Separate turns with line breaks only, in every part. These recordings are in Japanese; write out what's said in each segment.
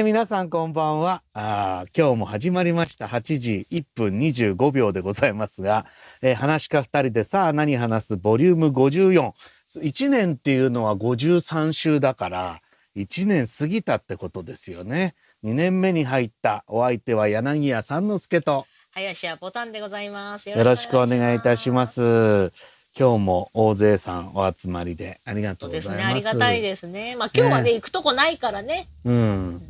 えー、皆さんこんばんはあ。今日も始まりました8時1分25秒でございますが、えー、話か2人でさあ何話すボリューム54。1年っていうのは53週だから1年過ぎたってことですよね。2年目に入ったお相手は柳家三之助と
林家ボタンでございます。よろしくお
願いいたします。今日も大勢さんお集まりでありがとうですね。ありがたい
ですね。まあ今日はね、ね行くとこないからね。
うん。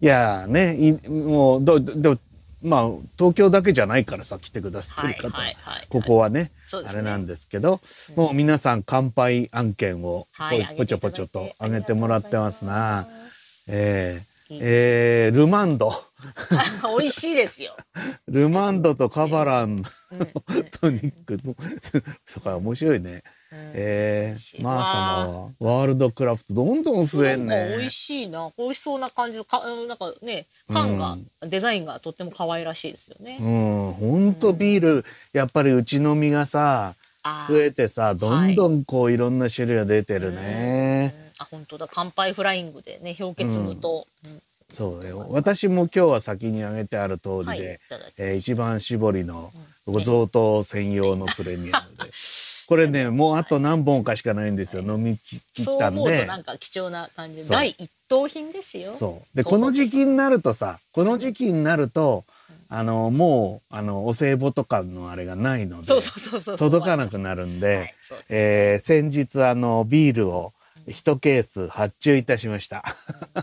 いやねもうども、まあ東京だけじゃないからさ来てくださってる方、はいはい、ここはね、ね、あれなんですけど、うん、もう皆さん乾杯案件をぽちょぽちょと上げてもらってますな。えーえー、ルマンド
美味しいですよ
ルマンドとカバラン、うトニックと か面白いねうえー、マー様はワールドクラフトどんどん増えんね美味
しいな美味しそうな感じのかなんかね缶が、うん、デザインがとっても可愛らしいですよねう
ん本当、ビールやっぱりうちのみがさ増えてさどんどんこう、い、ろんな種類が出てるね、
あ本当だ乾杯フライングでね氷結
無糖、そうよ私も今日は先に挙げてある通りで、はい、えー、一番搾りの贈答専用のプレミアムで。ね これね、もうあと何本かしかないんですよ。はい、飲み切ったんで。そう思うとな
んか貴重な感じ。第一等品
ですよ。そ
う。で、この時期になるとさ、この時期になると、うん、あの、もう、あの、お歳暮とかのあれがないので、そ
うそうそう届
かなくなるんで、はい、でえー、先日、あの、ビールを一ケース発注いたしました。うん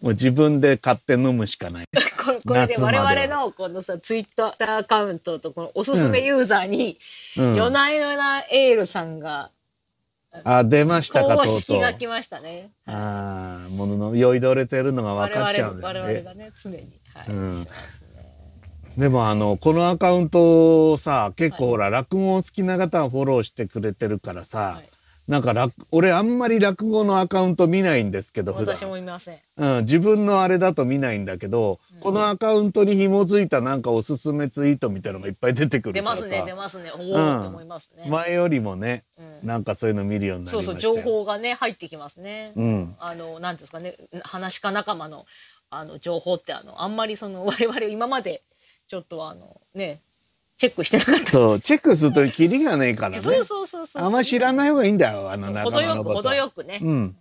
もう自分で買って飲むしかない。
これこれで我々のこのさツイッターアカウントとこのおすすめユーザーに、うんうん、夜な夜なエールさんが
あ、出ましたか、とうとう。式が来
ましたね。
ああ、ものの、酔いどれてるのが分かっちゃうんだね。我々がね、常に。はい。うん、でもあのこのアカウントさ結構ほら、はい、落語好きな方はフォローしてくれてるからさ、はい、なんか落俺あんまり落語のアカウント見ないんですけど私も見ません、うん、自分のあれだと見ないんだけど、うん、このアカウントに紐づいたなんかおすすめツイートみたいのがいっぱい出てくる出ますね出ますね思うと思いますね前よりもね、うん、なんかそういうの見るようになりまそうそう情報
がね入ってきますね、うん、あのなんですかね話か仲間のあの情報ってあのあんまりその我々今までちょっとあのねチェック
してなかった。そう、チェックするとキリがねえからね。そうそうそうそう。あんま知らない方がいいんだよ、あの仲間のこと。程よ
く、程よくね。うん。うん。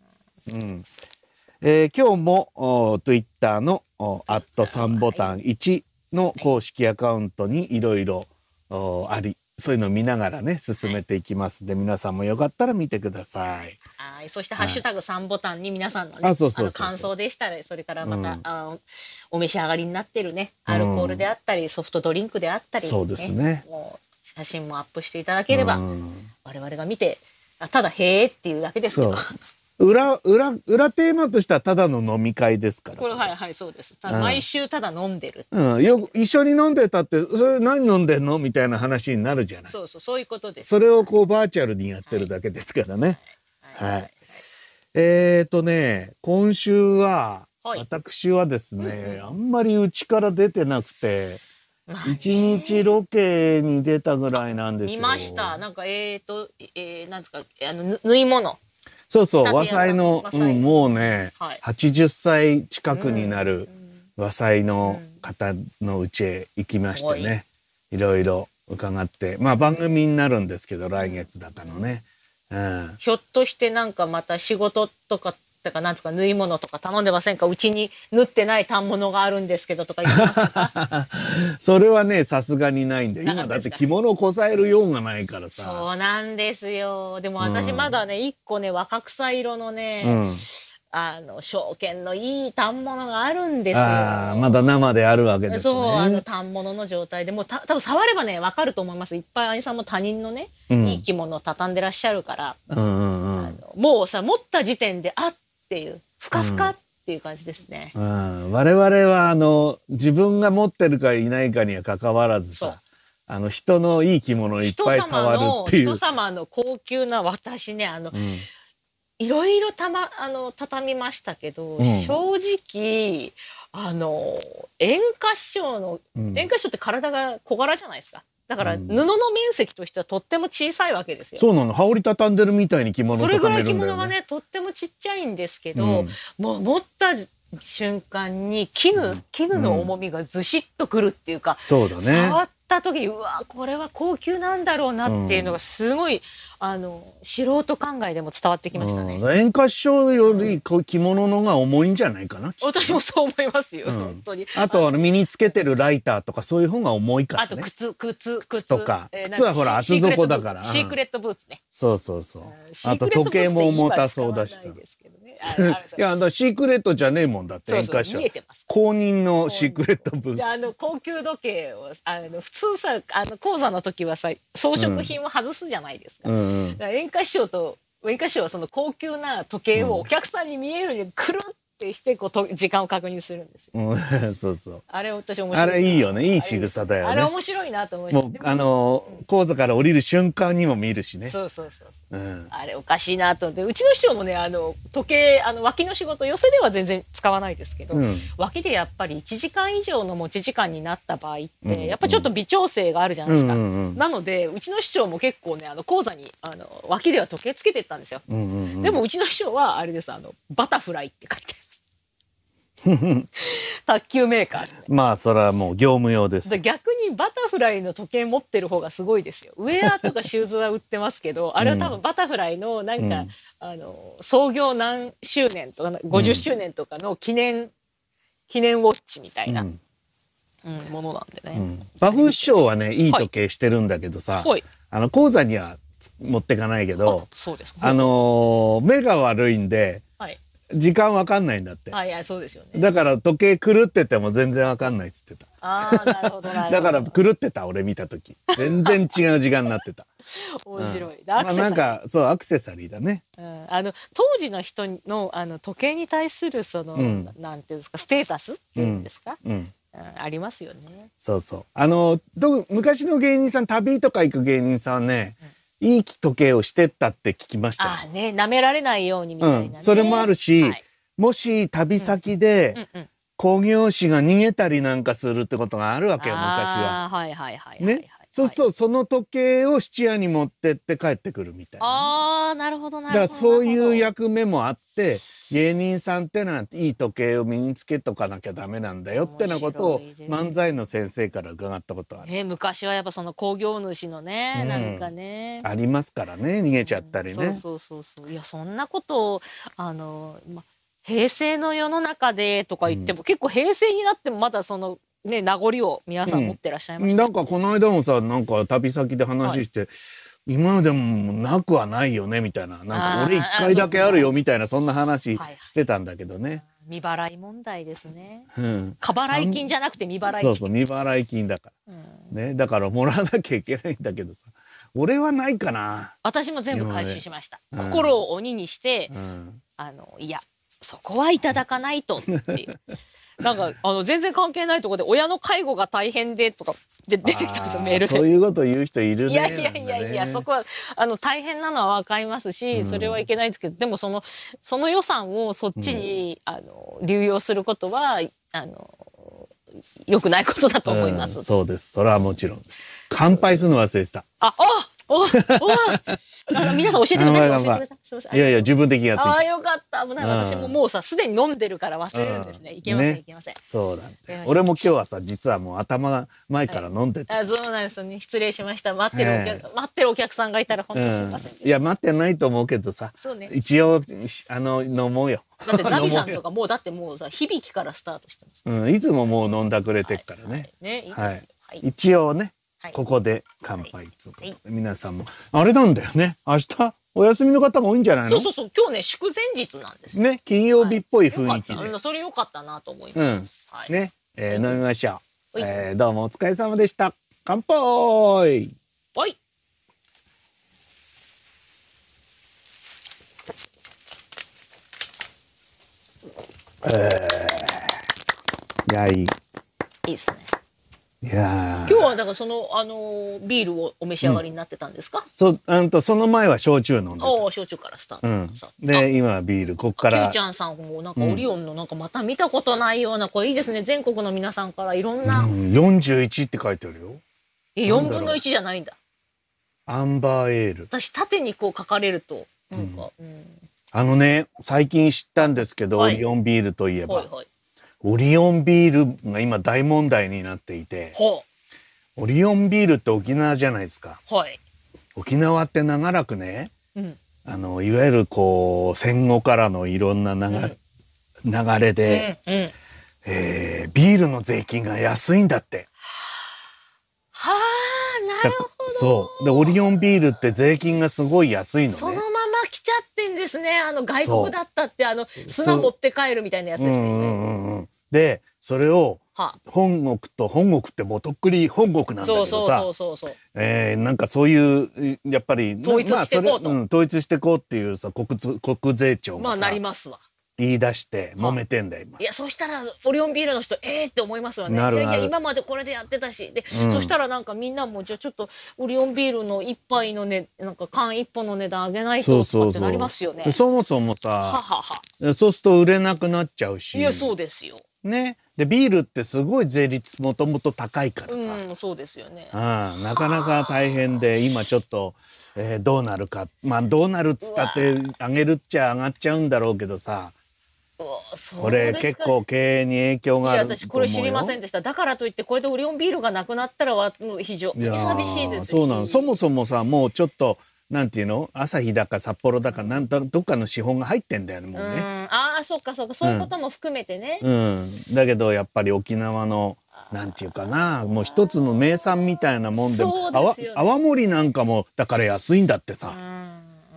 えー、今日も、ツイッターの、アット3ボタン1の公式アカウントにいろいろあり、そういうのを見ながらね、進めていきますで、皆さんもよかったら見てください。
はい、そしてハッシュタグ三ボタンに皆さんのね、あそうそう感想でしたら、それからまた、うん、あお召し上がりになってるね、アルコールであったり、ソフトドリンクであったり、ね、そうですね。もう写真もアップしていただければ、うん、我々が見て、あただへえっていうだけですけど。
裏裏裏テーマとしてはただの飲み会ですから
これはいはいそうです毎週ただ飲んでる、う
ん、よ一緒に飲んでたってそれ何飲んでんのみたいな話になるじゃない
そうそうそういうことですそれ
をこうバーチャルにやってるだけですからね、はいはいはい。えっ、ー、とね、今週は、はい、私はですね、うんうん、あんまりうちから出てなくて、一、日ロケに出たぐらいなんですよ。見ま
した。なんか、えー、と、えー、なんですか、あの、縫い物。
そうそう、和裁の、うん、もうね、はい、80歳近くになる和裁の方のうちへ行きましてね、うんうん、いろいろ伺って、まあ番組になるんですけど、来月だかのね、ひ
ょっとしてなんかまた仕事とかとかなんとか縫い物とか頼んでませんかうちに縫ってない反物があるんですけどとか言いますか
それはねさすがにないんで。今だって着物をこさえるようがないからさ
そうなんですよでも私まだね、うん、個ね若草色のね、うんあの証券のいい反物があるんですよ。
まだ生であるわけですね。そうあの
反物の状態でもうた多分触ればねわかると思います。いっぱい兄さんも他人のね、うん、いい着物を畳んでらっしゃるから、
うんうんうん、
もうさ持った時点であっていうふかふかっていう感じですね。
うん、うん、我々はあの自分が持ってるかいないかにはかかわらずさ。あの人のいい着物いっぱい触るっていう人様
の高級な私ねあの、うんいろいろたまあの畳みましたけど、うん、正直あの演歌師匠の、うん、演歌師匠って体が小柄じゃないですか。だから布の面積としてはとっても小さいわけですよ。そうなの。羽
織畳んでるみたいに着物、ね、それぐらい着物が
ねとってもちっちゃいんですけど、もう持った瞬間に絹絹の重みがずしっとくるっていうか、そうだね。触っった時にうわこれは高級なんだろうなっていうのがすごい、うん、あの素人考えでも伝わってきました
ね、うん、演歌師匠よりこう着物のが重いんじゃないかな、
私もそう思いますよ、うん、本当にあ
とあの身につけてるライターとかそういう方が重いから、ね、あと
靴靴靴とか、靴はほら厚底だからシークレットブーツね
そうそうそう、あと時計も重たそうだしさですけど いや、あのシークレットじゃねえもんだって。そうそ公認のシークレットブース。あ
の高級時計を、あの普通さ、あの講座の時はさ、装飾品を外すじゃないです
か。うん
か
宴会賞と。演歌賞はその高級な時計をお客さんに見えるようにくるっってしてこうと時間を確認するんです
よ。そうそう。
あれ私面白い。あれい
いよね。いい仕草だよね。あれ面
白いなと思いまし
た。もうあのー、講座から降りる瞬間にも見るしね。そうそうそうそう、うん。
あれおかしいなと思って、うちの師匠もねあの時計あの脇の仕事寄せでは全然使わないですけど、うん、脇でやっぱり1時間以上の持ち時間になった場合って、うんうん、やっぱちょっと微調整があるじゃないですか。うんうんうん、なのでうちの師匠も結構ねあの講座にあの脇では時計つけてたんですよ。
うんうんうん、でも
うちの師匠はあれですあのバタフライって書いて。卓球メーカー
まあそれはもう業務用です
逆にバタフライの時計持ってる方がすごいですよウェアとかシューズは売ってますけど あれは多分バタフライのなんか、うん、あの創業何周年とか50周年とかの記念、うん、記念ウォッチみたいな、うんものなんで
ね、う
ん、バフ師匠はねいい時計してるんだけどさ、はい、あの講座には持ってかないけどあの目が悪いんで時間わかんないんだって。あ、いや、そうですよね。だから時計狂ってても全然わかんないっつってた。あなるほど。だから狂ってた、俺見た時。全然違う時間になってた。面白い。あ、なんか、そう、アクセサリーだね。
うん、あの、当時の人の、あの、時計に対する、その、うん、なんていうんですか、ステータスっていうんですか。うん、うんありますよね。
そうそう。あの、ど昔の芸人さん、旅とか行く芸人さんね、うんいい時計をしてったって聞きまし
た。あね、舐められないようにみたいな、
ねうん、それもあるし、はい、もし旅先で、工業士が逃げたりなんかするってことがあるわけよ、昔は。はいはいはい、ね。そうするとその時計を質屋に持ってって帰ってくるみたいな、
ああなるほどなるほどだから
そういう役目もあって芸人さんってのはいい時計を身につけとかなきゃダメなんだよってなことを漫才の先生から伺ったことあ
る、ね、昔はやっぱその工業主のね、うん、なんかね
ありますからね逃げちゃったりね、うん、そ
うそうそうそういやそんなことをあの、ま、平成の世の中でとか言っても、うん、結構平成になってもまだそのね、名残を皆さん持ってらっしゃいまし
た、うん、なんかこの間もさなんか旅先で話して、はい、今までもなくはないよねみたいななんか俺一回だけあるよみたいなそんな話してたんだけどね。
未払い問題ですね。うん。過払い金じゃなくて未払いそうそ
う、未払い金だから。うん、ね、だからもらわなきゃいけないんだけどさ。俺はないかな。
私も全部回収しました。うん、心を鬼にして、うん、あの、いや、そこはいただかないとっていう。なんか、あの、全然関係ないところで、親の介護が大変で、とか、で、出てきたんですよ、メールで。そ
ういうこと言う人いるね。いやいやいやいや、そこは、
あの、大変なのはわかりますし、それはいけないんですけど、うん、でもその、その予算をそっちに、うん、あの、流用することは、あの、良
くないことだと思います。うん、そうです。それはもちろん乾杯するの忘れてた。
あ、おおおなんか皆さん教えてください。教えてください。いやいや、自分的やつ。ああ、よかった。危ない。私ももうさ、すでに飲んでるから忘れるんですね。いけません、いけません。
そうだ。俺も今日はさ、実はもう頭前から飲んでて、あ、
そうなんですね。失礼しました。待ってるお客、待ってるお客さんがいたら、本当す
みません、いや、待ってないと思うけどさ。一応、あの、飲もうよ。だって ザビさん
とかもうだってもうさ響きからスタートしてま
す、うんいつももう飲んだくれてっからね、
ねいいですよ、
一応ねここで乾杯と、はい、皆さんもあれなんだよね明日お休みの方が多いんじゃないそうそう
そう今日ね祝前日なん
ですね金曜日っぽい雰囲気、は
い、それ良かったなと思います、うんはい、ね、
えー、飲みましょう、えー、どうもお疲れ様でした乾杯はいえー、いやいいいいですねいや今
日はだからそのあのビールをお召し上がりになってたんですか、うん、
そうんとその前は焼酎飲んでた
お焼酎からスター
ト、うん、で今はビールこっからキュちゃ
んさんもなんかオリオンのなんかまた見たことないような、うん、これいいですね全国の皆さんからいろんな、う
ん、41って書いてあるよえ4分の1じゃないんだアンバーエール
私縦にこう書かれるとなん
か、うんあのね最近知ったんですけど、はい、オリオンビールといえば、はいはいオリオンビールが今大問題になっていて、オリオンビールって沖縄じゃないですか。はい、沖縄って長らくね、うん、あのいわゆるこう戦後からのいろんな流,、流れで、うんうん、えー、ビールの税金が安いんだって。
はあなるほ
ど。そうでオリオンビールって税金がすごい安いの、ね、そ
のまま来ちゃってんですねあの外国だったってあの砂持って帰るみたいなやつです
ね。うんうんうん、でそれを本国と本国ってもうとっくり本国なんだけどさなんかそういうやっぱり統一していこうと、まあうん、統一していこうっていうさ国国税庁がまあなりますわ言い出して揉めてんだよ、
いやそしたらオリオンビールの人ええー、って思いますわねいやいや今までこれでやってたしで、うん、そしたらなんかみんなもじゃあちょっとオリオンビールの一杯のねなんか缶一本の値段上げないととかってなりますよねそ
もそもさはははそうすると売れなくなっちゃうしいや
そうですよね
でビールってすごい税率もともと高いから
さ、うん、そうですよね、
うん、なかなか大変で今ちょっと、えー、どうなるかまあどうなるっつったって上げるっちゃ上がっちゃうんだろうけどさ
これ結構
経営に影響がある私これ知りませ
んでしただからといってこれでオリオンビールがなくなったらは非常に寂しいですそうな
んそもそもさもうちょっとなんていうの日だか札幌だかなんだどっかの資本が入ってんだよねもう
ね。ああそっかそっかそういうことも含めてね。う
ん、だけどやっぱり沖縄のなんていうかなもう一つの名産みたいなもんで泡泡盛なんかもだから安いんだってさ。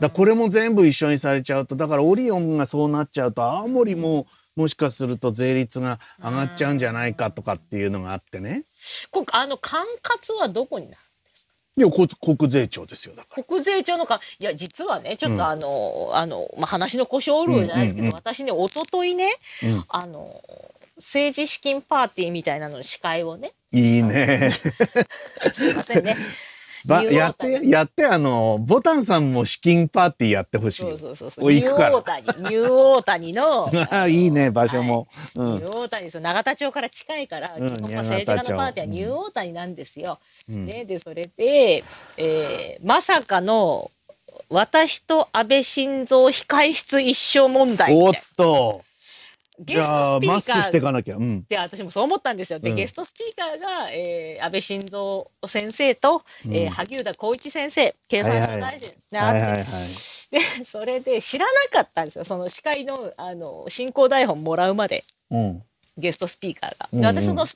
だこれも全部一緒にされちゃうとだからオリオンがそうなっちゃうと青森ももしかすると税率が上がっちゃうんじゃないかとかっていうのがあってね。
こあの管轄はどこになる
いや国税庁ですよ
国税庁のかいや実はねちょっとあの、うん、あの、まあ、話の故障ルールじゃないですけど、うんうんうん、私ね一昨日ね、うん、あの政治資金パーティーみたいなのの司会をね
いいね
すいませんね
やって、やって、あの、ボタンさんも資金パーティーやってほしい。そうそうそうそう。ニューオー
タニ、ニューオータニの。
あいいね、場所も。ニュー
オータニ、その永田町から近いから、うん、政治家のパーティーはニューオータニなんですよ。ね、で、それで、えまさかの、私と安倍晋三控室一生問題おっ
と。ゲストスピーカーマスクしていかなきゃ、うん、
で私もそう思ったんですよ。で、うん、ゲストスピーカーが、えー、安倍晋三先生と、うえー、萩生田光一先生経産省大臣て、はいはいはいはい、でそれで知らなかったんですよその司会のあの進行台本もらうまで、うん、ゲストスピーカーが。で私その、うんうん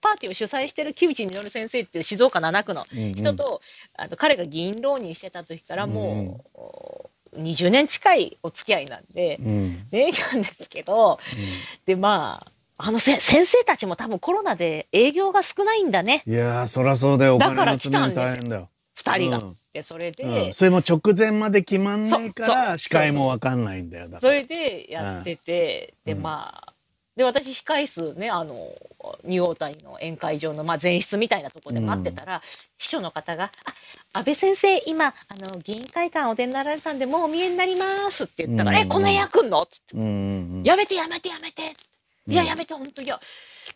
パーティーを主催してる木内稔先生っていう静岡7区の人と、うんうん、あと彼が議員浪人してた時からもう、20年近いお付き合いなんで、うん、なんですけど、うん、でまああの先生たちも多分コロナで営業が少ないんだね。
いやそりゃそうだよ。だから来たんですよ。二人が、うん、でそれで、うん、それも直前まで決まんないから司会もわかんないんだよだそ
れでやってて、うん、でまあで私控え室ねあのニューオータニの宴会場の、まあ、前室みたいなとこで待ってたら、秘書の方が「あ安倍先生今あの議員会館お出になられたんでもうお見えになります」って言ったら「うん、えこの役くんの?」ってっ
て、うん
やめてやめてやめて」いややめて本当いや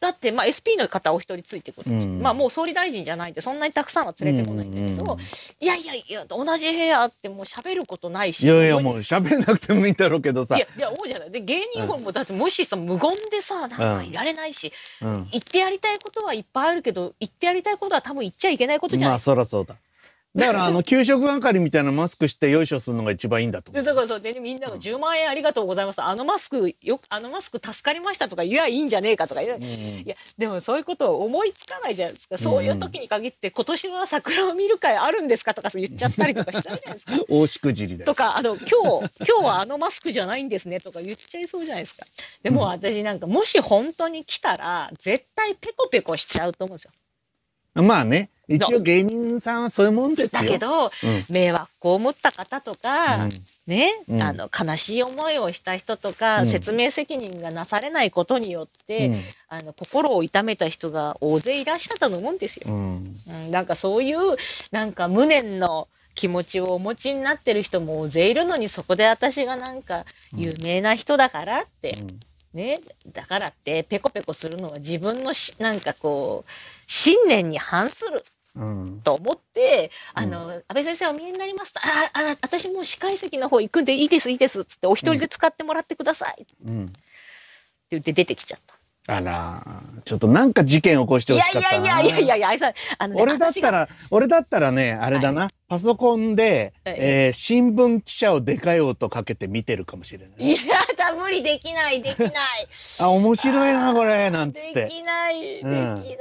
だってまあ SP の方お一人ついてくる、うん、まあもう総理大臣じゃないんでそんなにたくさんは連れてこないんだけど、うんうん、いやいやいや同じ部屋あってもう喋ることないしいやいや
もう喋んなくてもいいんだろうけどさいやい
や思うじゃないで芸人も、だってもしさ無言でさなんかいられないし、うん、言ってやりたいことはいっぱいあるけど言ってやりたいことは多分言っちゃいけないことじゃない、まあそらそうだだからあの
給食係みたいなマスクしてよいしょするのが一番いいんだと
う。そうそうでみんなが10万円ありがとうございます、あのマスクよあのマスク助かりましたとか言やいいんじゃねえかとか、うん、いやでもそういうことを思いつかないじゃないですか、そういう時に限って今年は桜を見る会あるんですかとか言っちゃったりとかしたじゃない
ですか 大しくじりだと
かあの今日今日はあのマスクじゃないんですねとか言っちゃいそうじゃないですかでも私なんかもし本当に来たら絶対ペコペコしちゃうと思うんです
よまあね一応芸人さんはそういうもんですだけど、うん、
迷惑を持った方とか、うん、ね、うん、あの悲しい思いをした人とか、説明責任がなされないことによって、あの心を痛めた人が大勢いらっしゃったと思うんですよ。うんなんかそういうなんか無念の気持ちをお持ちになってる人も大勢いるのにそこで私がなんか有名な人だからって。ね、だからってペコペコするのは自分のしなんかこう信念に反するうん、と思って、あの、うん、安倍先生お見えになりますと、ああ、私もう司会席の方行くんでいいです、いいですっつって、お一人で使ってもらってください。うん、って言って出
てきちゃった。あら、ちょっとなんか事件起こしてほしかったいやいやいやいやい
や、あの、ね、俺だっ
たら、俺だったらね、あれだな、はい、パソコンで、はい、えー、新聞記者をでかい音かけて見てるかもしれな
い。いや、た無理できない、できない。
あ、面白いな、これ、なんつって。できない、できない。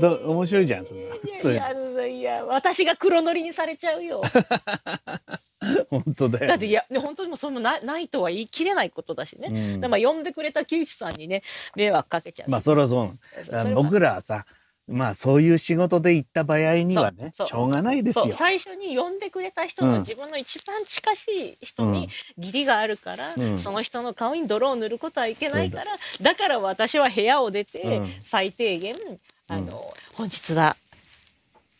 ど面白いじゃんそんな
いや 私が黒塗りにされちゃうよ
本当だよだってい
や本当にもそれもなないとは言い切れないことだしね、うん、でまあ呼んでくれた木内さんにね迷惑かけちゃうまあそれは
そう僕らはさまあそういう仕事で行った場合にはねしょうがないですよ最
初に呼んでくれた人の自分の一番近しい人に義理があるから、うん、その人の顔に泥を塗ることはいけないから、だから私は部屋を出て最低限、うん、あの本日は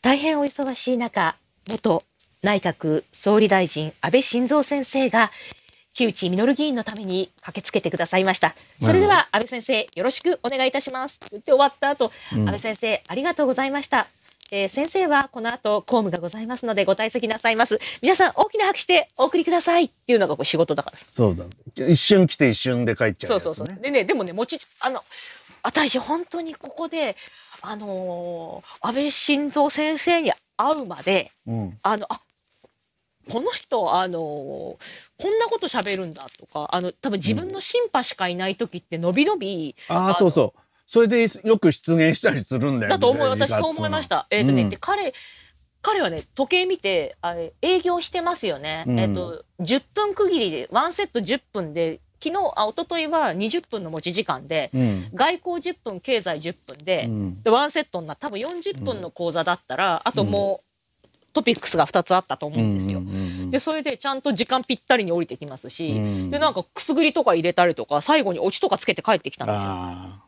大変お忙しい中元内閣総理大臣安倍晋三先生が木内稔議員のために駆けつけてくださいました。それでは安倍先生よろしくお願いいたします。言って終わった後、安倍先生ありがとうございました。えー、先生はこの後公務がございますのでご退席なさいます。皆さん大きな拍手でお送りくださいっていうのがこう仕事だから。
そうだ、一瞬来て一瞬で帰っちゃう、ね、そうそうそ
う。でね、でもね、もち、あの、私本当にここで、あのー、安倍晋三先生に会うまで、うん、あの、あ、この人あのこんなこと喋るんだとかあの多分自分のシンパしかいない時って伸び伸び、うん、ああそう
そうそれでよく出現したりするんだよ、ね、だと思い私そう思いました。えーとね、うん、で
彼彼はね時計見てあれ営業してますよね、うん、えっと、10分区切りで1セット10分で昨日あ一昨日は20分の持ち時間で、うん、外交10分経済10分で,、で1セットにな多分40分の講座だったら、あともうトピックスが2つあったと思うんですよ。でそれでちゃんと時間ぴったりに降りてきますし、うん、でなんかくすぐりとか入れたりとか最後にオチとかつけて帰ってきたんで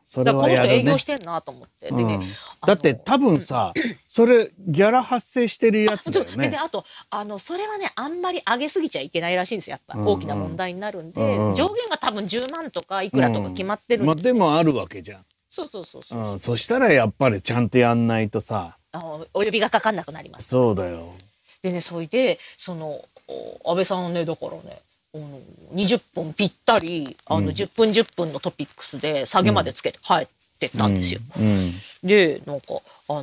すよ。ね、だからこの人営業してん
なと思って。でね、
だって多分さ、それギャラ発生してるやつだよね。であ
とあのそれはねあんまり上げすぎちゃいけないらしいんですよやっぱ、大きな問題になるんで、うんうん、上限が多分10万とかいくらとか決まってるんで、
うん、まあ、でもあるわけじゃん。そうそうそうそう、うん、そしたらやっぱりちゃんとやんないとさ
あのお呼びがかかんなくなりま
す。そうだよ。
でね、そいで、その、安倍さんね、だからね、あの20分ぴったり、あの、10分10分のトピックスで下げまでつけて帰ってったんですよ。うんうんうん、で、なんか、あの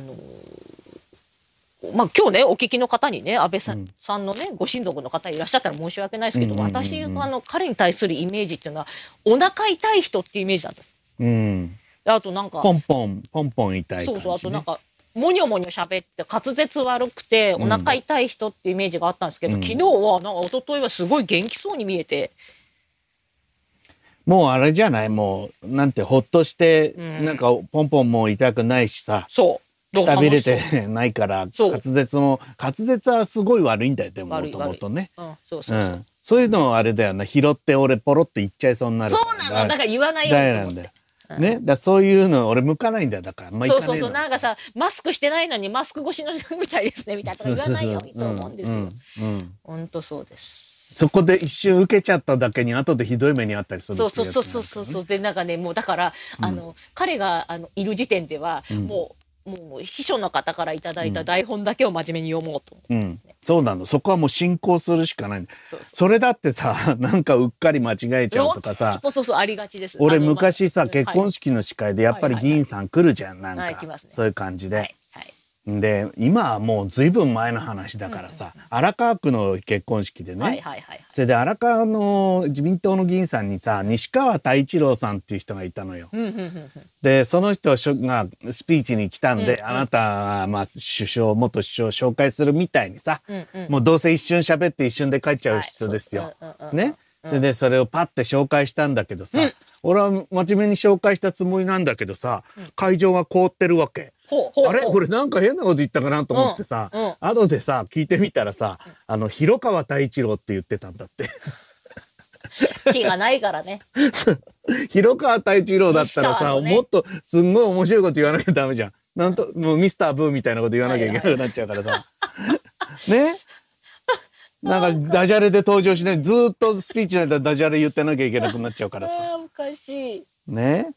まあ、今日ね、お聞きの方にね、安倍さん,、さんのね、ご親族の方いらっしゃったら申し訳ないですけど、うんうんうん私あの彼に対するイメージっていうのは、お腹痛い人っていうイメージなんです。うん。あとなんか、ポン
ポン、ポンポン痛い、ね、そうそう、あとなんか、
もにょもにょ喋って滑舌悪くてお腹痛い人ってイメージがあったんですけど、うん、昨日はなんか一昨日はすごい元気そうに見えて。
もうあれじゃないもうなんてほっとして、なんかポンポンも痛くないしさそう食べれてないから滑舌も滑舌はすごい悪いんだよでももともとねそういうのあれだよな拾って俺ポロって言っちゃいそうになるそうなのだから言わないようにだよね、だそういうの俺向かないんだよだから、まあ、そうそうそう
なんかさマスクしてないのにマスク越しのみたいですねみたいな言わないよ
うにと思うんですよ。
本当そうです
そこで一瞬受けちゃっただけに後でひどい目にあったりする、ね、そうそうそう
そうそうでなんかねもうだから、あの、彼があのいる時点では、うん、もうもう秘書の方からいただいた台本だけを真面目に読もうと
ねうん、そうなのそこはもう進行するしかないそれだってさ なんかうっかり間違えちゃうとかさ
そうそうありがちです俺昔さ、結婚
式の司会でやっぱり議員さん来るじゃん、
はい、なんか、はいそ
ういう感じで、はい、で今はもう随分前の話だからさ、荒川区の結婚式でね、それで荒川の自民党の議員さんにさ西川太一郎さんっていう人がいたのよ。でその人がスピーチに来たんで、あなた、まあ、首相元首相を紹介するみたいにさ、もうどうせ一瞬喋って一瞬で帰っちゃう人ですよ。ね。それでそれをパッて紹介したんだけどさ、俺は真面目に紹介したつもりなんだけどさ会場が凍ってるわけ。
あれれ
なんか変なこと言ったかなと思ってさ、うんうん、後でさ聞いてみたらさあの広川太一郎って言ってたんだって。
きがないからね。
広川太一郎だったらさ、ね、もっとすんごい面白いこと言わなきゃダメじゃん。なんと、もうミスターブーみたいなこと言わなきゃいけなくなっちゃうからさ。ねなんかダジャレで登場しない。ずっとスピーチの間ダジャレ言ってなきゃいけなくなっちゃうから
さ。おかしい。
ね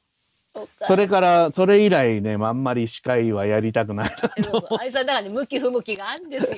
それからそれ以来ねあんまり司会はやりたくないな
と愛さんの中に向き不向きがあるんですよ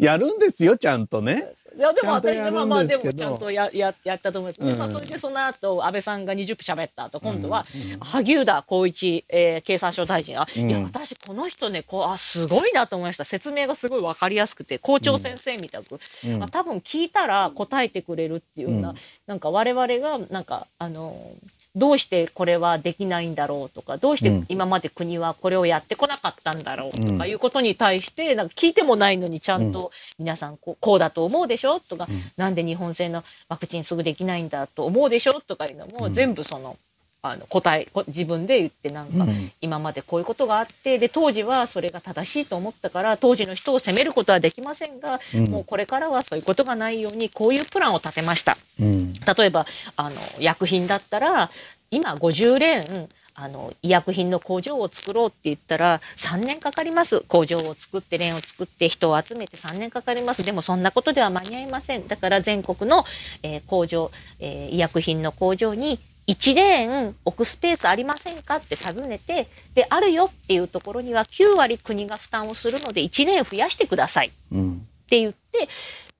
やるんですよちゃんとね
いやでも私まあまあでもちゃんとやややったと思います、うん、まあそれでその後安倍さんが20分喋った後今度は萩生田光一、えー、経産省大臣あ、うん、いや私この人ねこうあすごいなと思いました説明がすごいわかりやすくて校長先生みたく、うん、まあ、多分聞いたら答えてくれるっていうような、うん、なんか我々がなんかあのーどうしてこれはできないんだろうとかどうして今まで国はこれをやってこなかったんだろうとかいうことに対してなんか聞いてもないのにちゃんと皆さんこうこうだと思うでしょとか、なんで日本製のワクチンすぐできないんだと思うでしょとかいうのも全部そのあの答え自分で言ってなんか、今までこういうことがあってで当時はそれが正しいと思ったから当時の人を責めることはできませんが、もうこれからはそういうことがないようにこういうプランを立てました、
例
えばあの薬品だったら今50連あの医薬品の工場を作ろうって言ったら3年かかります工場を作って連を作って人を集めて3年かかりますでもそんなことでは間に合いませんだから全国の、え工場、え医薬品の工場に1レーン置くスペースありませんかって尋ねて、で、あるよっていうところには9割国が負担をするので1レーン増やしてくださいって言って、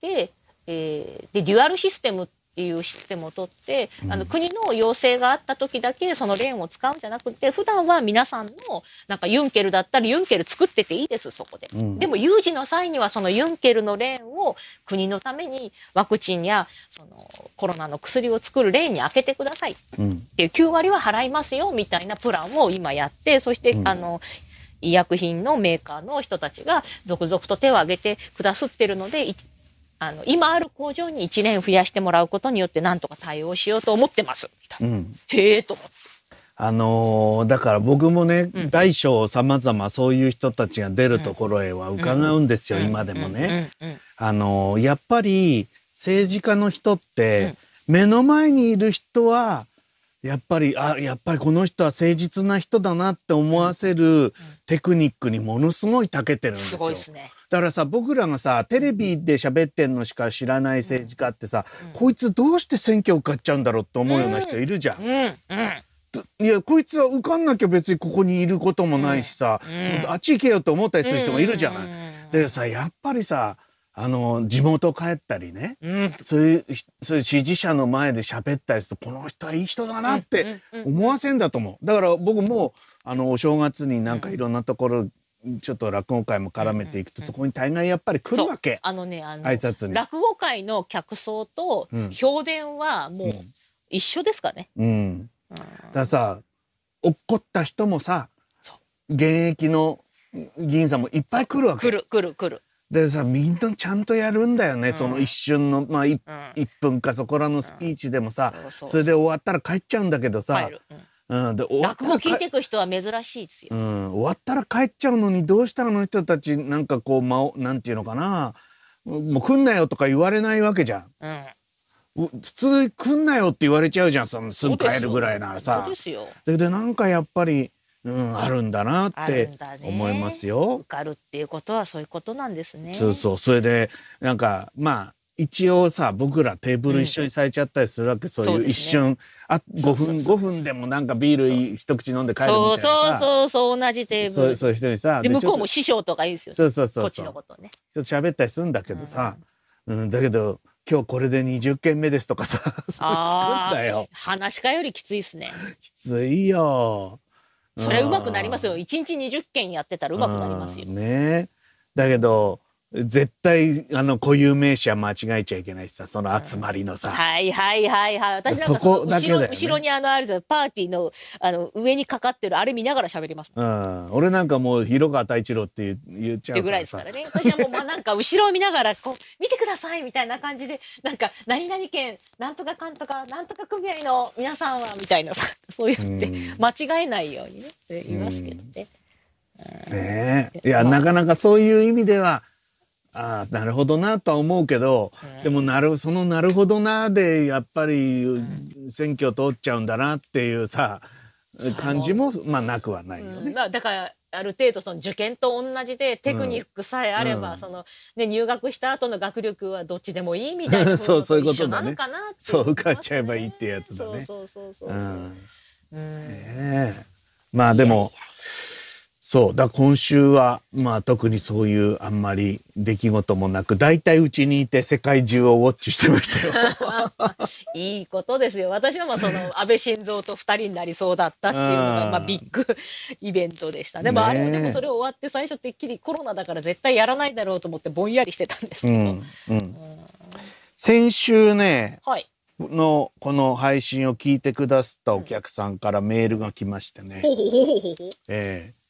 うん、で、えー、で、デュアルシステムってっていうシステムを取って、あの国の要請があった時だけそのレーンを使うんじゃなくて普段は皆さんのなんかユンケルだったらユンケル作ってていいですそこで、でも有事の際にはそのユンケルのレーンを国のためにワクチンやそのコロナの薬を作るレーンに開けてくださいっていう9割は払いますよみたいなプランを今やってそして、あの医薬品のメーカーの人たちが続々と手を挙げてくだすってるのであの今ある工場に1年増やしてもらうことによってなんとか対応しようと思ってますみたいな。へえと思って。
あのー、だから僕もね、うん、大小さまざまそういう人たちが出るところへは伺うんですよ、うん、今でもね。あのやっぱり政治家の人って、うん、目の前にいる人はやっぱりあやっぱりこの人は誠実な人だなって思わせるテクニックにものすごい長けてるんですよ。すね、だからさ僕らがさテレビで喋ってんのしか知らない政治家ってさ、うん、こいつどうして選挙受かっちゃうんだろうって思うような人いるじゃん。いやこいつは受かんなきゃ別にここにいることもないしさ、うん、あっち行けよと思ったりする人もいるじゃない。だけどさやっぱりさあの地元帰ったりね、うん、そういうそういう支持者の前で喋ったりするとこの人はいい人だなって思わせんだと思うだから僕もあのお正月になんかいろんなところちょっと落語界も絡めていくと、そこに大概やっぱり来るわけあ
のねあの挨拶に落語界の客層と評伝はもう一緒ですかね。
うん、うんだからさ怒った人もさ現役の議員さんもいっぱい来るわけ。来る来る来る。でさみんなちゃんとやるんだよね、うん、その一瞬の、まあ 1,、うん、1分かそこらのスピーチでもさ、それで終わったら帰っちゃうんだけどさ、うん、で落
語聞いてく人は珍しいです
よ、うん、終わったら帰っちゃうのにどうしらあの人たちなんかこうま、なんていうのかなもう来んなよとか言われないわけじゃん。うん普通来んなよって言われちゃうじゃんそのすぐ帰るぐらいならさ。だけどなんかやっぱり、うん、あるんだなって思いますよ。受
かるっていうことはそういうことなんですね。そう
そうそれでなんかまあ一応さ僕らテーブル一緒にされちゃったりするわけ、うん、そういう一瞬、ね、あ5分5分でもなんかビール一口飲んで帰るみたいなそうそ
うそう同じテーブルそうそ
ういう人にさで向こうも
師匠とか言うんですよそうそうそうこっちのことね
ちょっと喋ったりするんだけどさ、うん、うん、だけど今日これで20件目ですとかさそう聞くんだよ
話かよりきついっすねき
ついよそれうまくな
りますよ一日20件やってたらうまくなります
よねだけど絶対あの固有名詞は間違えちゃいけないしさその集まりのさ、
はいはいはいはい私なんかそこだけだね、後ろにあのあるじゃパーティーのあの上にかかってるあれ見ながら喋ります
うん俺なんかもう広川太一郎って言っちゃうぐらいですから
ね私はもうまあなんか後ろを見ながらこう見てくださいみたいな感じでなんか何々県なんとかかんとかなんとか組合の皆さんはみたいなそうやって間違えないようにね言いますけどね。
ねえいや、まあ、なかなかそういう意味ではああなるほどなとは思うけど、でもなるその「なるほどな」でやっぱり選挙通っちゃうんだなっていうさ感じもまあなくはないよ
ね。だからある程度その受験と同じでテクニックさえあれば、うん、そのね、入学した後の学力はどっちでもいいみたいな そうそういうことなのかな、そう受かっち
ゃえばいいってやつだね。そうそうそうそう。うん、ね、まあでも。いやいやそうだ今週はまあ特にそういうあんまり出来事もなく大体うちにいて世界中をウォッチしてましたよ。
いいことですよ私はまあその安倍晋三と2人になりそうだったっていうのがまあビッグ イベントでしたでもあ、れもでもそれ終わって最初てっきりコロナだから絶対やらないだろうと思ってぼんやりしてたんで
すけど。うんうん先週ね、はい、のこの配信を聞いてくださったお客さんからメールが来ましてね。ほほほほほええー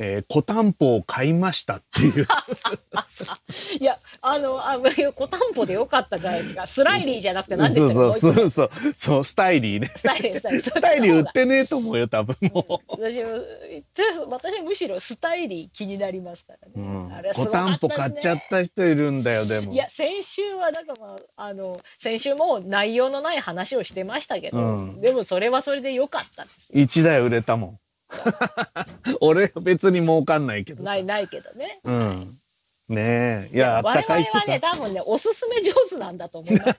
えー、小担保を買いましたっていう
いやあのあ小担保でよかったじゃないですかスライリーじゃなくて何でしたそうそう
そうそうスタイリーねスタイリースタイリー売ってねえと思うよ多分もう
私も私むしろスタイリー気になりますからね、
うん、ね、小担保買っちゃった人いるんだよでもい
や先週はなんかまああの先週も内容のない話をしてましたけど、うん、でもそれはそれでよかった
一台売れたもん 俺別に儲かんないけどな
いないけどね、
うん、ねえいやあったかいはね
多分ねおすすめ上手なんだと思います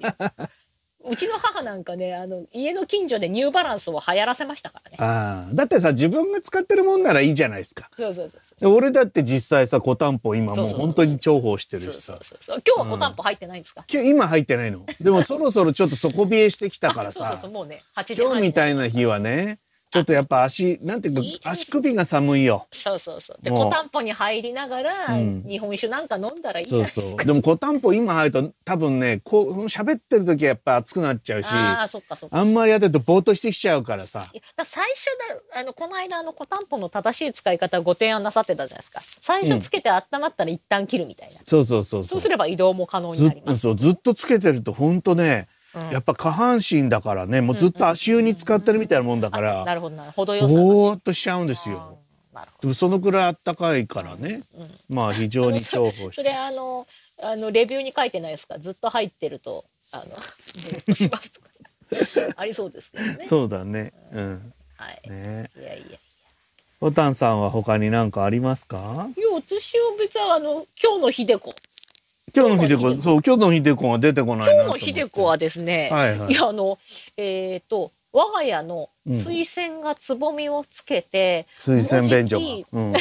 うちの母なんかねあの家の近所でニューバランスを流行らせましたから
ねあだってさ自分が使ってるもんならいいじゃないですかそうそうそうそう俺だって実際さ小担保今もう本当に重宝してるしさ
今日は小担保入ってないんですか、うん、
今入ってないのでもそろそろちょっと底冷えしてきたからさそうそう
そうもうね8時今日みた
いな日はねちょっとやっぱ足、なんていうか、足首が寒いよ。そ
うそうそう。で、小たんぽに入りながら、日本酒なんか飲んだらいいじゃないですか。そうそうで
も小たんぽ今入ると、多分ね、こう、喋ってる時はやっぱ熱くなっちゃうし、あそっかそっかあんまりやってるとぼーっとしてきちゃうからさ。
ら最初だ、あの、この間、あの、小たんぽの正しい使い方ご提案なさってたじゃないですか。最初つけて温まったら一旦切るみたいな。う
ん、そうそうそうそう。そうす
れば移動も可能になり
ます。ずそうずっとつけてると、ほんとね、やっぱ下半身だからねもうずっと足湯に使ってるみたいなもんだから、うなる
ほどなるほどぼ
ーっとしちゃうんですよ。でもそのくらいあったかいからね、うん、まあ非常に重宝して
それあのあのレビューに書いてないですかずっと入ってるとあ
の
ありそうですねそ
うだねうん、はい、ね、いやいやボタンさんは他に何かありますか
いや私は別はあの今日のひでこ
今日のひでこ、そう、今日のひでこは出てこない今日のひで
こはですね、はいはい、いや、あの、えっ、ー、と、我が家の水仙がつぼみをつけて、
うん、水仙便所、うん、いや、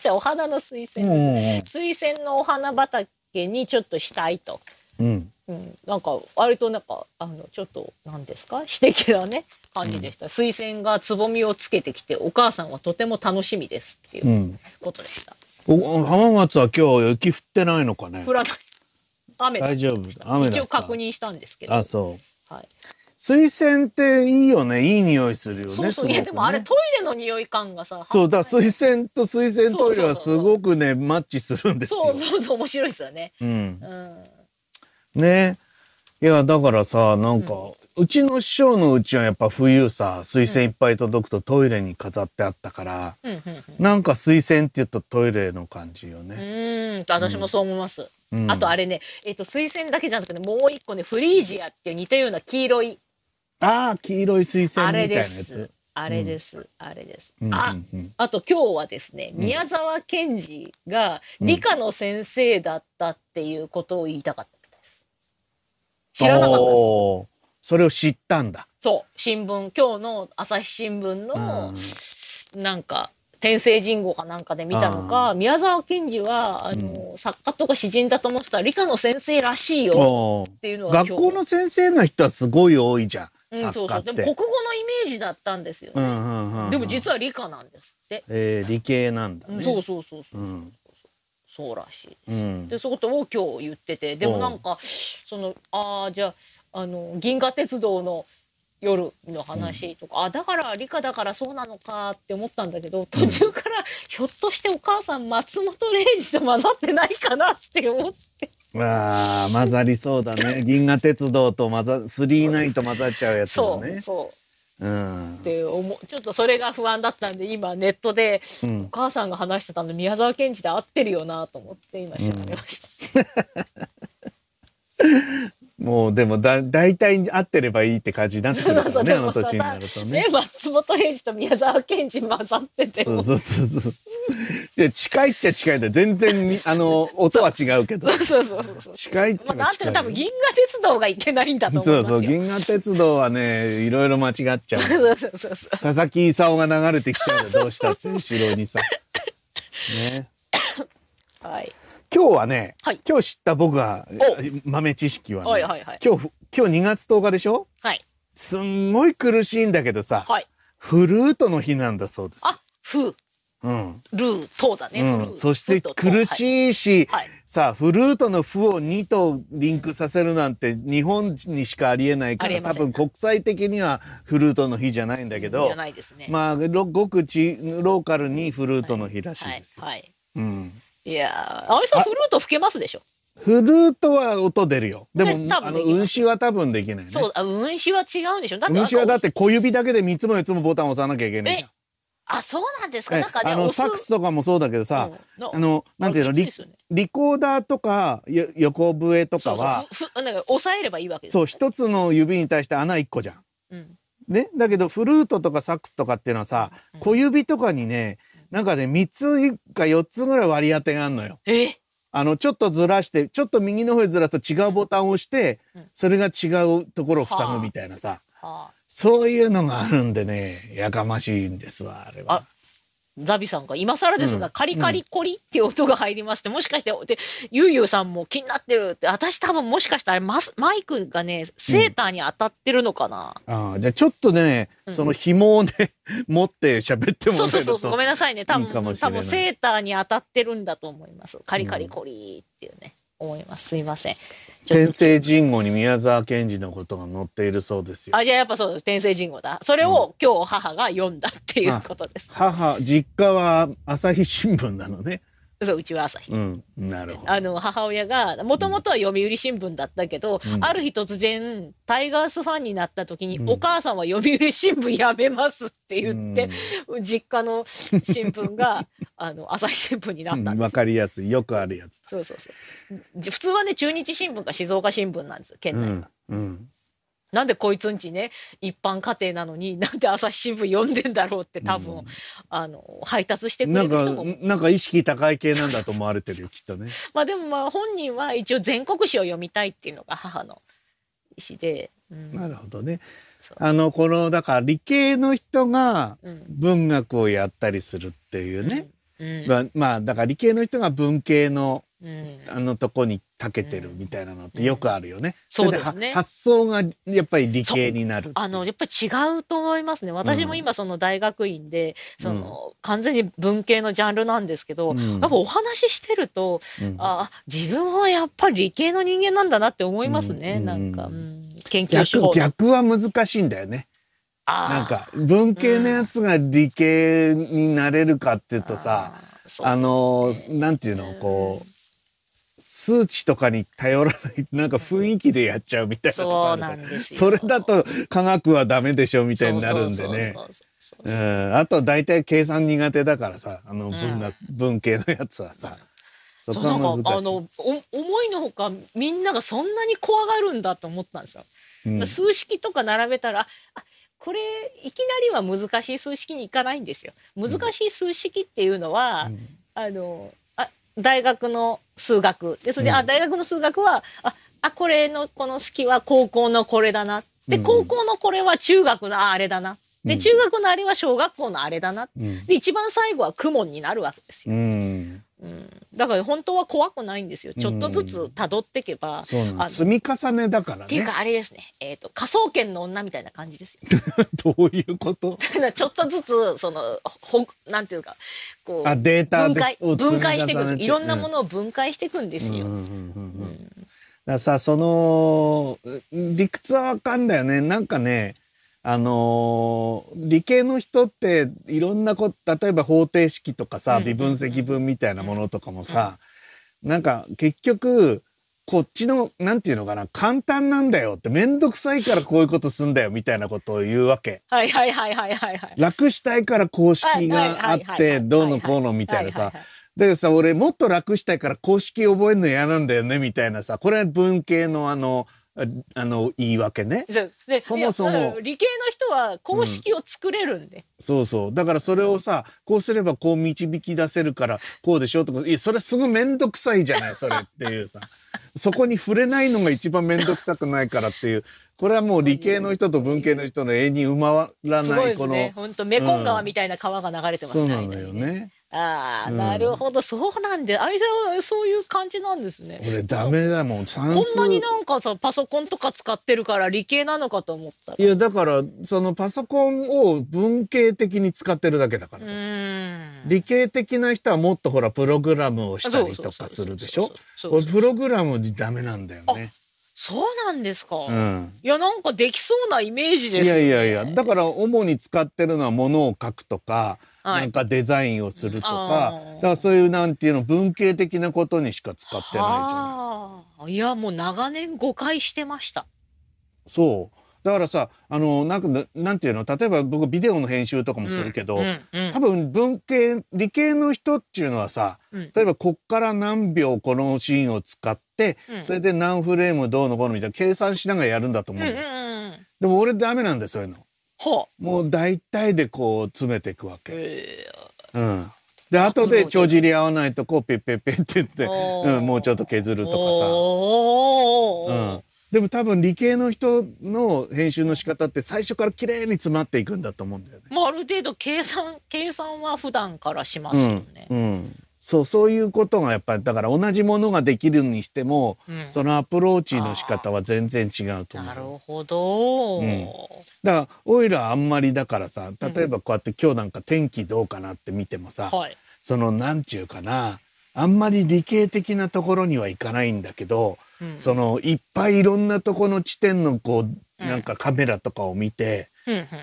じゃお花の水仙、うん、水仙のお花畑にちょっとしたいと。
うん、うん、
なんか割となんかあのちょっとなんですか私的なね感じでした、うん、水仙がつぼみをつけてきてお母さんはとても楽しみですっていうことでした、
浜松は今日雪降ってないのかね
降らない。雨大丈夫。雨だ。一応確認したんですけど。あ、
そう。はい。水洗っていいよね。いい匂いするよね。そうそう。ね、でもあ
れトイレの匂い感がさ。そ
うだ、水洗と水洗トイレはすごくね、マッチするんですよ。そ
うそうそう、面白いですよね。うん。う
ん、ね。いや、だからさ、なんか、うちの師匠のうちはやっぱ冬さ水仙いっぱい届くとトイレに飾ってあったから、うん、なんか水仙って言うとトイレの感じよ
ね。うん私もそう思います。うん、あとあれね、えっ、ー、と水仙だけじゃなくて、ね、もう一個ねフリージアっていう似たような黄色い。
ああ黄色い水仙みたいなやつ。あれで
す、あれです。うん、あ、うんあと今日はですね、宮沢賢治が理科の先生だったっていうことを言いたかったです。
知らなかったです。それを知ったんだ。
そう新聞今日の朝日新聞のなんか天聖人語かなんかで見たのか宮沢賢治はあの、うん、作家とか詩人だと思ってた理科の先生らしいよっていうのが学校の
先生の人はすごい多いじゃん。うん、そうそうでも国語
のイメージだったんですよね、でも実は理科なんですって、
えー、理系なんだ、
ね、そうそうそうそう、うん、そうらしい、うん、でそういうことを今日言っててでもなんかそのああじゃああの銀河鉄道の夜の話とか、あだから理科だからそうなのかって思ったんだけど途中からひょっとしてお母さん松本零士と混ざってないかなって思っ
て。わあ混ざりそうだね 銀河鉄道と混ざスリーナイト混ざっちゃうやつだね。そうそううん、って
思ちょっとそれが不安だったんで今ネットで、お母さんが話してたの宮沢賢治で合ってるよなと思って今調べました。
うんもうでもだ大体合ってればいいって感じになってくるからねそうそうあの年になるとね。ね
松本零士と宮沢賢治混ざっててそうそうそ
うそう。で近いっちゃ近いんだ全然あの音は違うけど。そ
うそうそうそ
近いっちゃ近い。ま
あ、って多分銀河鉄道がいけないんだと思いま
すそうそう銀河鉄道はねいろいろ間違っちゃう。そうそうそうそう佐々木功が流れてきちゃうよどうしたって 後ろにさ。ね。はい。今日はね、はい、今日知った僕が豆知識はね、はいはいはい、今日、今日2月10日でしょはい。すんごい苦しいんだけどさ、はい、フルートの日なんだそうです。
あ、ふうん、ルートだね、うん、
そして苦しいし、はい、さあフルートの「フ」を2とリンクさせるなんて日本にしかありえないから多分国際的にはフルートの日じゃないんだけど、じゃないです、ね、まあごくちローカルにフルートの日らし
いですよ。はい、はい、
うん
いやー、青井さんフルート吹けますでしょ
フルートは音出るよ。でも、ねあの、きます運指は多分できないね。そ
う、あ、運指は違うんでしょだって運指はだ
って小指だけで三つも4つもボタン押さなきゃいけない
あ、そうなんですか。なんかあの、サックス
とかもそうだけどさ、あの、なんていうの、リリリコーダーとかよ横笛とかそうは、
そうふ
ふなんか抑えればいいわけです。そ
う、一つの指に対して穴一個じゃん。うん。ね、だけどフルートとかサックスとかっていうのはさ、小指とかにねなんかね、3つか4つぐらい割り当てがあるのよ。えあの、ちょっとずらして、ちょっと右の方へずらすと違うボタンを押して、それが違うところを塞ぐみたいなさ。はあはあ、そういうのがあるんでね、やかましいんですわ、あれ
は。ザビさんが今更ですが、カリカリコリっていう音が入りまして、もしかして、で、ゆうゆうさんも気になってるって、私多分もしかしたらマスマイクがね、セーターに当たってるのかな。
うん、あじゃあちょっとね、その紐をね、持って喋ってもらえるとそうそうそう、ごめんなさいね。多分、多分セ
ーターに当たってるんだと思います。カリカリコリっていうね。うん思います。すみません。
天聖人語に宮沢賢治のことが載っているそうですよ。
あ、じゃあやっぱそうです。天聖人語だ。それを今日母が読んだっていうことで
す。うん、母、実家は朝日新聞なのね。
そううちは朝日、
うん、なる
ほど
あの母親がもともとは読売新聞だったけど、うん、ある日突然タイガースファンになった時に、うん、お母さんは読売新聞やめますって言って、実家の新聞が あの朝日新聞になったんですわ、
かりやすいよくあるやつ
そうそうそう普通はね中日新聞か静岡新聞なんです県内が、なんでこいつんちね一般家庭なのに なんで朝日新聞読んでんだろうって多分、うん、あの配達してくれる人も
なんか意識高い系なんだと思われてるよ きっとね。
まあでもまあ本人は一応全国史を読みたいっていうのが母の意思で。
うん、なるほどね。あのこのだから理系の人が文学をやったりするっていうね、うん、まあだから理系の人が文系のうん、あのとこに長けてるみたいなのってよくあるよね。そうですね。発想がやっぱり理系になる。あ
のやっぱり違うと思いますね。私も今その大学院で、その、完全に文系のジャンルなんですけど、やっぱお話ししてると、あ自分はやっぱり理系の人間なんだなって思いま
すね。なんか、研究手法逆は難しいんだよね。なんか文系のやつが理系になれるかっていうとさ、あのなんていうのこう。数値とかに頼らないなんか雰囲気でやっちゃうみたいなそうなんですそれだと科学はダメでしょみたいになるんでね。あと大体計算苦手だからさあの文学、うん、文系のやつはさ。そこは難しあの思
いのほかみんながそんなに怖がるんだと思ったんですよ。うん、数式とか並べたらあこれいきなりは難しい数式にいかないんですよ。難しい数式っていうのは、うん、あの大学の数学。で、それで、あ、大学の数学は、あ、あ、これの、この式は高校のこれだな。で、高校のこれは中学のあれだな。で、中学のあれは小学校のあれだな。で、一番最後は公文になるわけです
よ。
うん、
だから本当は怖くないんですよ。ちょっとずつ辿っていけば。う
ん、積み重ねだからね。っていうかあ
れですね。えっ、ー、と、科捜研の女みたいな感じです
どういうこと
ちょっとずつ、その、ほなんていうか、こう、あデータ分解分解していくいろんなものを分解していくんですよ。
ださ、その、理屈はわかんだよね。なんかね、あのー、理系の人っていろんなこ例えば方程式とかさ微分析分みたいなものとかもさ、なんか結局こっちの何て言うのかな簡単なんだよって面倒くさいからこういうことすんだよみたいなことを言うわけ。
ははいはいはいはいはい。
楽したいから公式があってどうのこうのみたいなさ。でさ俺もっと楽したいから公式覚えるの嫌なんだよねみたいなさこれは文系のあのあの言い訳ねそもそも
理系の人は公式を作れるんで、うん、
そうそうだからそれをさこうすればこう導き出せるからこうでしょとかいやそれすぐ面倒くさいじゃないそれっていうさ そこに触れないのが一番面倒くさくないからっていうこれはもう理系の人と文系の人の絵に埋まらないこの、ね、本当メコン川みた
いな川が流れてます、うん、そ
うなのよね
ああ、なるほど、そうなんで、あいさはそういう感じなんですね。俺
ダメだもん、算こんなにな
んかさ、パソコンとか使ってるから理系なのかと思った
いや、だから、そのパソコンを文系的に使ってるだけだからさ。理系的な人はもっとほら、プログラムをしたりとかするでしょ俺、プログラムにダメなんだよね。そ
うなんですか、うん、いやなんかできそうなイメージです、ね、い
やいやいやだから主に使ってるのはものを書くとかなんかデザインをするとか、はい、だからそういうなんていうの文系的なことにしか使ってないじ
ゃない。いやもう長年誤解してました。
そう。だからさあのなんかなんていうの例えば僕ビデオの編集とかもするけど、うんうんうん、多分文系理系の人っていうのはさ、うん、例えばこっから何秒このシーンを使って、うん、それで何フレームどうのこうのみたいな計算しながらやるんだと思う、うんうんうん、でも俺ダメなんだそういうの。もう大体でこう詰めていくわ
け。え
ー、うん、で後で帳尻合わないとこうペッペッペッって言って、うん、もうちょっと削るとかさ。でも多分理系の人の編集の仕方って最初から綺麗に詰まっていくんだと思うんだ
よね。まあ、ある程度計算計算は普段からしますよね。
うん、うんそうそういうことがやっぱりだから同じものができるにしても、うん、そのアプローチの仕方は全然違うと
思う。なるほど、うん、
だからオイラはあんまりだからさ例えばこうやって今日なんか天気どうかなって見てもさ、うん、そのなんちゅうかなあんまり理系的なところにはいかないんだけど、そのいっぱいいろんなとこの地点のこうなんかカメラとかを見て、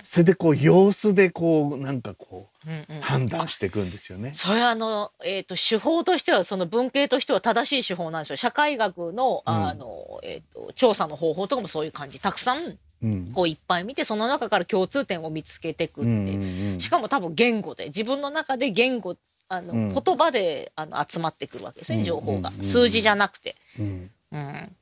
それでこう様子でこうなんかこう、判断していくんですよね。それ
あの、えーと、手法としてはその文系としては正しい手法なんでしょう社会学のあの、うん、えーと、調査の方法とかもそういう感じたくさんこういっぱい見てその中から共通点を見つけてくって、
うんうん、し
かも多分言語で自分の中で言語あの、うん、言葉であの集まってくるわけですね情報が、うんうんうん、数字じゃなくて。うん、うん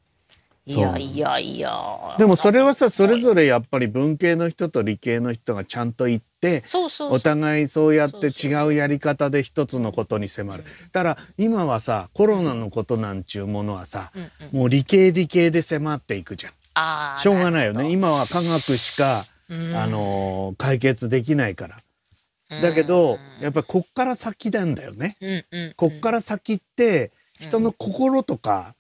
いやいやいやでも
それはさそれぞれやっぱり文系の人と理系の人がちゃんと言ってお互いそうやって違うやり方で一つのことに迫るた、だから今はさコロナのことなんちゅうものはさ、うん、もう理系理系で迫っていくじゃんしょうがないよね今は科学しか、あの解決できないから。だけどやっぱりこっから先なんだよね。こっから先って人の心とか、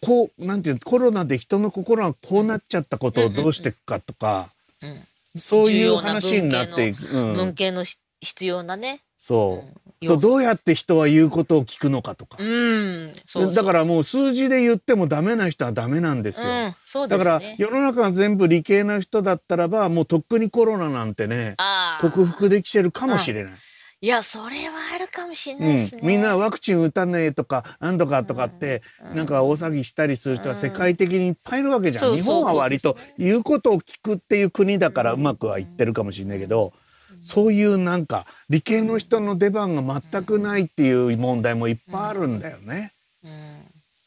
ここなんていうコロナで人の心がこうなっちゃったことをどうしていくかとか、うんうん、そういう話になっていく。文
系の,、必要なね
そう、とどうやって人は言うことを聞くのかとか、
うん、だから
もう数字で言ってもダメな人はダメなんですよ、うんね、だから世の中が全部理系な人だったらばもうとっくにコロナなんてね克服できてるかもしれない、
いやそれはあるかもしれないですね、うん、みんな
ワクチン打たねえとかなんとかとかって、うん、なんか大騒ぎしたりする人は世界的にいっぱいいるわけじゃん、うん、日本は割と言うことを聞くっていう国だからうまくはいってるかもしれないけど、そういうなんか理系の人の出番が全くないっていう問題もいっぱいあるんだよね。うん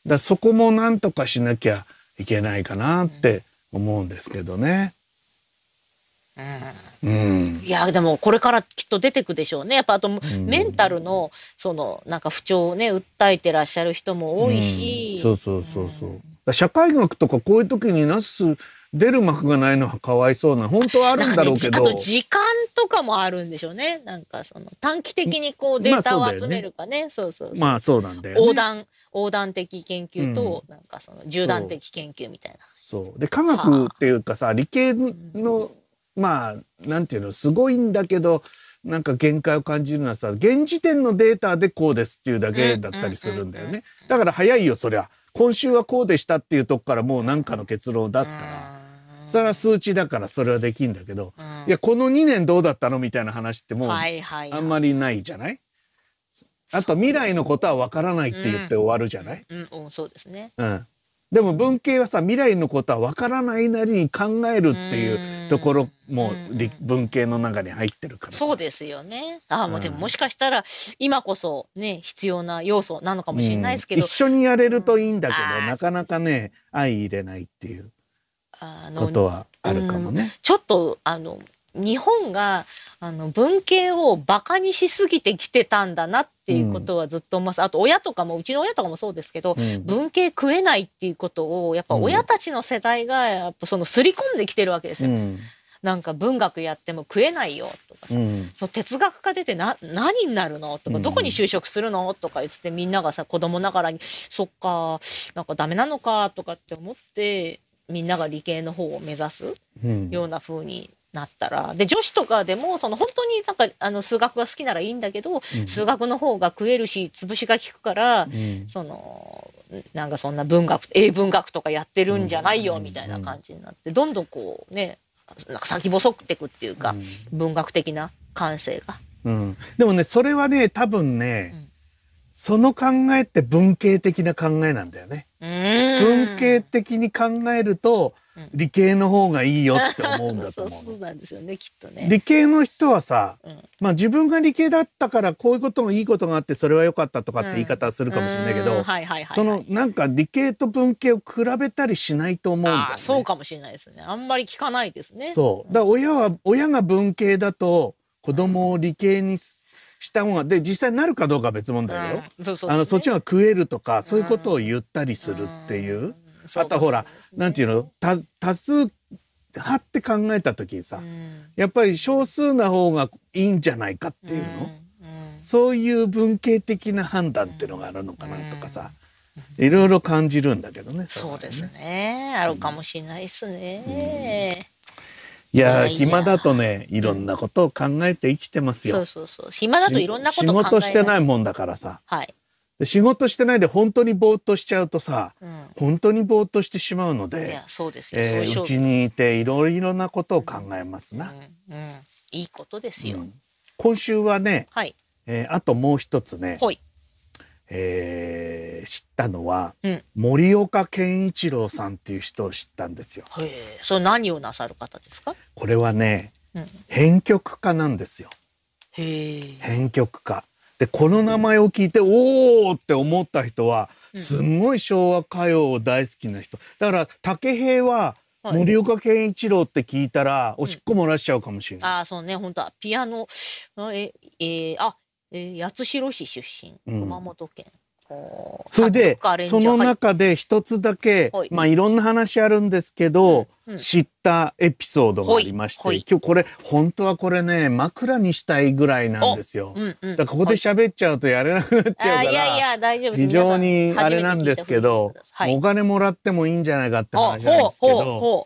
だそこもなんとかしなきゃいけないかなって思うんですけどね。うん、
いやでもこれからきっと出てくでしょうねやっぱあとメンタルのそのなんか不調をね訴えてらっしゃる人も多いし、
うん、そうそうそうそう、社会学とかこういう時になす出る幕がないのはかわいそうな本当はあるんだろうけど、ね、あと時
間とかもあるんでしょうねなんかその短期的にこうデータを集めるかねまあね、そうそうまあそうなんだよ、ね、横断横断的研究と、なんかその縦断的研究みたいな
そうで科学っていうかさ理系の、まあなんていうのすごいんだけどなんか限界を感じるのはさ現時点のデータでこうですっていうだけだったりするんだよね。だから早いよそりゃ今週はこうでしたっていうとこからもう何かの結論を出すから。それは数値だからそれはできんだけど、うん、いやこの2年どうだったのみたいな話ってもうあんまりないじゃない、はいはいはい、あと未来のことは分からないって言って終わるじゃな
い、うん、うんそうですね、
うん、でも文系はさ未来のことは分からないなりに考えるっていう、ところも文系の中に入ってるか
ら、うん、そうですよねあもうでももしかしたら今こそね必要な要素なのかもしれないですけど、うん、一緒
にやれるといいんだけど、なかなかね相入れないっていうことは
あるかもね、ちょっとあの日本があの文系をバカにしすぎてきてたんだなっていうことはずっと思います、あと親とかもうちの親とかもそうですけど、うん、文系食えないっていうことをやっぱ親たちの世代がやっぱその刷り込んできてるわけですよ。うん、なんか文学やっても食えないよと
かさ、うん、そ
の哲学家出てな何になるのとか、どこに就職するのとか言ってみんながさ子供ながらにそっかなんかダメなのかとかって思ってみんなが理系の方を目指すような風になったらで女子とかでもその本当になんかあの数学が好きならいいんだけど、うん、数学の方が食えるし潰しが効くから、うん、そのなんかそんな文学英文学とかやってるんじゃないよみたいな感じになって、どんどんこうねなんか先細ってくっていうか、文学的な感性が、
うん、でもねそれはね多分ね、その考えって文系的な考えなんだよね。
文
系的に考えると理系の方がいいよって思うんだと
思う。そうなんですよねきっとね。理
系の人はさ、まあ自分が理系だったからこういうこともいいことがあってそれは良かったとかって言い方するかもしれないけど、そのなんか理系と文系を比べたりしないと思うんだよ、ね、そ
うかもしれないですね。あんまり聞かないですね。そ
う。だ親は親が文系だと子供を理系に、うんした方がで実際なるかどうかは別問題だよ、うんそね、あのそっちが食えるとかそういうことを言ったりするっていう、あとほらなんていうの多数派って考えた時にさ、やっぱり少数な方がいいんじゃないかっていうの、そういう文系的な判断っていうのがあるのかなとかさ、いろいろ感じるんだけどね。そうですね。ある
かもしれないですね。
いや暇だとねいろんなことを考えて生きてますよ。そうそうそ
う暇だといろんなこと仕事してないもんだからさ。はい。
で仕事してないで本当にぼーっとしちゃうとさ、うん、本当にぼーっとしてしまうので、いや
そうですよ。えー、うち
にいていろいろなことを考えますな。うん、
うんうん、いいことですよ。
今週はね、はい、えー、あともう一つね、はい、えー、知ったのは、うん、森岡健一郎さんっていう人を知ったんですよ。
え、それ何をなさる方ですか？
これはね、うん、編曲家なんですよ。へえ。編曲家。でこの名前を聞いて、うん、おーって思った人はすごい昭和歌謡大好きな人。だから竹平は森岡健一郎って聞いたら、おしっこ漏らしちゃうかもしれ
ない。うん、あそうね、本当はピアノ、え、えー、あ、えー、八代市出身、熊本県。
それでその中で一つだけ、はい、まあいろんな話あるんですけど、うん、知ったエピソードがありまして、今日これ本当はこれね枕にしたいぐらいなんですよ、うんうん、だからここで喋っちゃうとやれなくなっちゃうか
ら、いや
いや大丈夫非常にあれなんです
けど、はい、お金もらってもいいんじゃないかって話なんですけど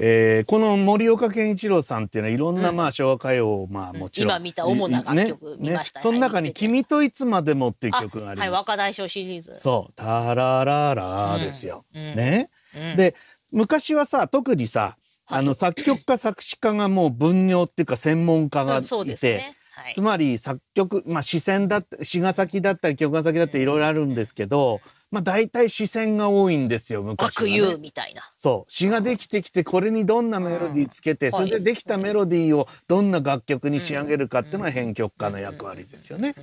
えー、この森岡健一郎さんっていうのはいろんなまあ昭和歌謡をまあもちろん、今見た主な楽曲見ましたねその中に「君といつまでも」っていう曲があります。はい、
若大将シリーズ
そう「タラララ」ですよ。ね、で昔はさ特にさあの作曲家作詞家がもう分業っていうか専門家がいて、つまり作曲、まあ、視線だ詩が先だったり曲が先だったりいろいろあるんですけど。まあ大体視線が多いんですよ、昔、ね、悪友みたいな。そう。詩ができてきて、これにどんなメロディーつけて、うん、それでできたメロディーをどんな楽曲に仕上げるかっていうのは編曲家の役割ですよね。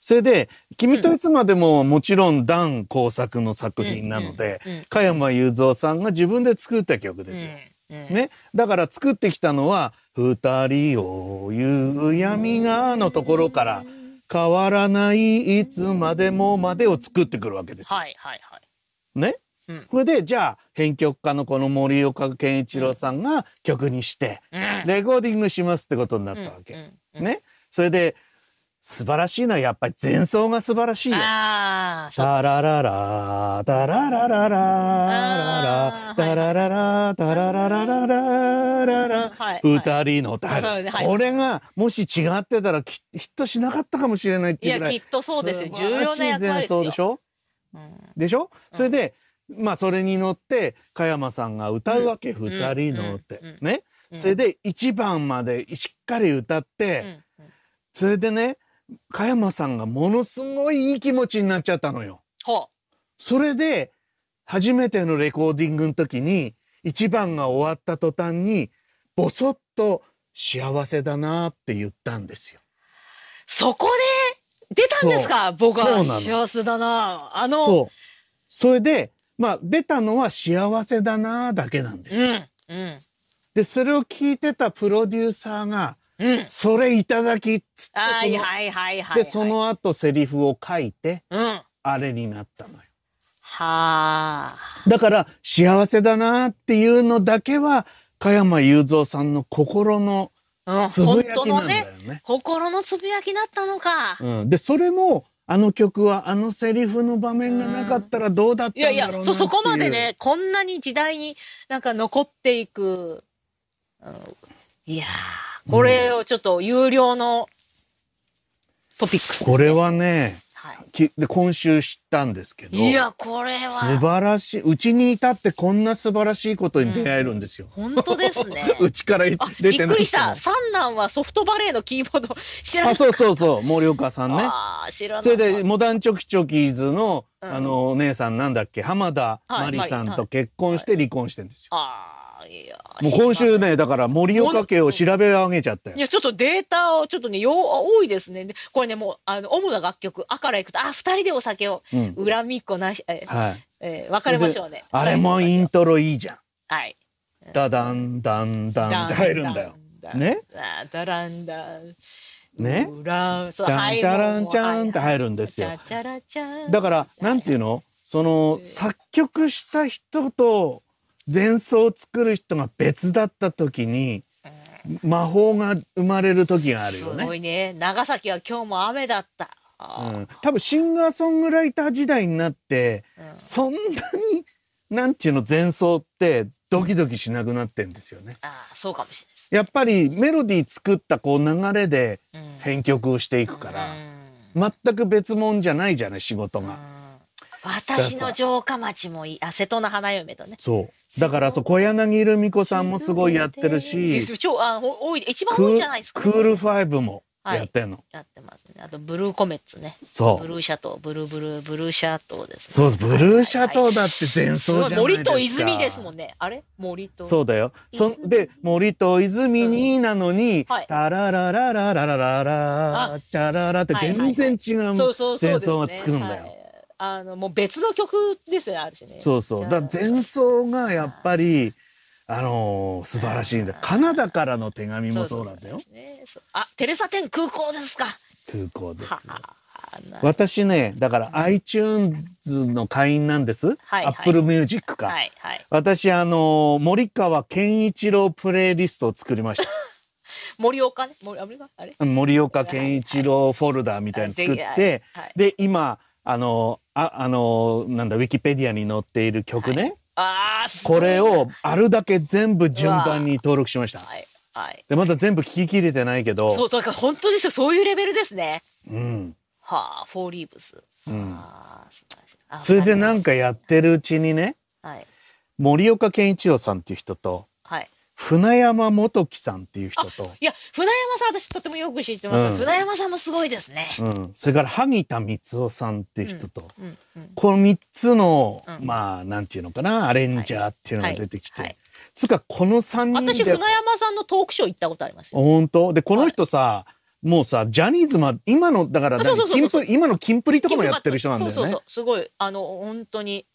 それで、君といつまでももちろん段工作の作品なので、加山雄三さんが自分で作った曲ですよ。ね、だから作ってきたのは「二人を夕闇が」のところから「変わらないいつまでもまでを作ってくるわけですよ。はいはいはい。ね、うん、これでじゃあ編曲家のこの森岡健一郎さんが曲にして、レコーディングしますってことになったわけ。ねそれで素晴らしいのはやっぱり前奏が素晴らしいよ。あ、そう。タラララ、タララララ、ララ、タラララ、タラララララ、ララ、二人のタイこれが、もし違ってたら、き、ヒットしなかったかもしれないっていうぐらい。いや、きっとそうですよ。重要な役割ででしょでしょそれで、まあ、それに乗って、加山さんが歌うわけ、二人のって。ね。それで、一番までしっかり歌って、それでね、加山さんがものすごいいい気持ちになっちゃったのよ。はあ、それで、初めてのレコーディングの時に、一番が終わった途端に、ぼそっと幸せだなって言ったんですよ。そこで出たんですか僕は幸
せだなあの。そう。
それで、まあ、出たのは幸せだなだけなんですよ。うんうん、で、それを聞いてたプロデューサーが、うん、それいただきっつっ
てはいはいはいはい、でそ
の後セリフを書いて、うん、あれになったのよ。はあ。だから幸せだなっていうのだけは加山雄三さんの心のつぶやきなんだよね。うん、ね
心のつぶやきだったのか。
うん、でそれもあの曲はあのセリフの場面がなかったらどうだったんだろうな、うん、いやいやそそこまでね
こんなに時代になんか残っていく、うん、いやー。これをちょっと有料の
トピックス、ね、これはね、はい、きで今週知ったんですけどいやこれは素晴らしいうちに至ってこんな素晴らしいことに出会えるんですよ、
うん、本当ですね う
ちから出てびっくりした
三男はソフトバレーのキーボード知らなかそう
そうそう森岡さんねあ知らなそれでモダンチョキチョキーズの、うん、あのお姉さんなんだっけ浜田真理さんと結婚して離婚してんですよ、はいはいはいもう今週ねだから盛岡家を調べ上げちゃって
いやちょっ
とデータをちょっとねよう多いですねこれねもうあの主な楽曲「あ」からいくと「あ二人でお酒を、うん、恨みっこなし」えー、はいえー、かれましょうねあれ
もイントロいいじゃんはいダダンダンダンって入るんだよね
ダラ
ンダン
ねチャンチャランチャンって入るんですよだからなんていうのその作曲した人と前奏を作る人が別だった時に魔法が生まれる時があるよね。
すごいね長崎は今日も雨だった。
うん、多分シンガーソングライター時代になって、うん、そんなになんていうの前奏ってドキドキしなくなってんですよね。あそうかもしれない、やっぱりメロディー作ったこう流れで編曲をしていくから、うん、全く別物じゃないじゃない仕事が。
私の城下町もいいあ瀬戸の花嫁とね
そうだからそう小柳ルミ子さんもすごいやってるし
超あ多い一番多いじゃないですか、クール
ファイブもやってんの、は
い、やってますねあとブルーコメッツねそうブルーシャトーブルーブルーブルーシャトーで
すね、そうブルーシャトーだって前奏じゃないですか、森と泉で
すもんねあれ森とそ
うだよそんで森と泉になのに、うんはい、タララララララララチャララって全然違う前奏が作るんだよ、はいはいはい
あのもう別の曲ですよあるしね
そうそうだ前奏がやっぱりあのー、素晴らしいんだカナダからの手紙もそうなんだよ、ね、
あテレサテン空港ですか
空港です私ねだから iTunes の会員なんです、はいはい、Apple Music か、はいはい、私あのー、森川健一郎プレイリストを作りました
森岡ね
森あれ
森岡健一郎フォルダーみたいに作って、で今あのああのなんだウィキペディアに載っている曲ね、
はい、あこれ
をあるだけ全部順番に登録しました。はいはい、でまだ全部聞ききれてないけどそう
だから本当ですよそういうレベルですね。
うん、はあ「
フォーリーブス」うん、
それでなんかやってるうちにね、はい、森岡健一郎さんっていう人と、はい、船山元樹さんっていう人と
いや船山さん私とてもよく知ってます、うん、船山さんもすごいですね、
うん、それから萩田光夫さんっていう人と、うんうんうん、この三つの、うん、まあなんていうのかなアレンジャーっていうのが出てきて、はいはい、つかこの三人私船
山さんのトークショー行ったことあります
本当でこの人さ、はい、もうさジャニーズま今のだから今のキンプリとかもやってる人なんだよねす
ごいあの本当に、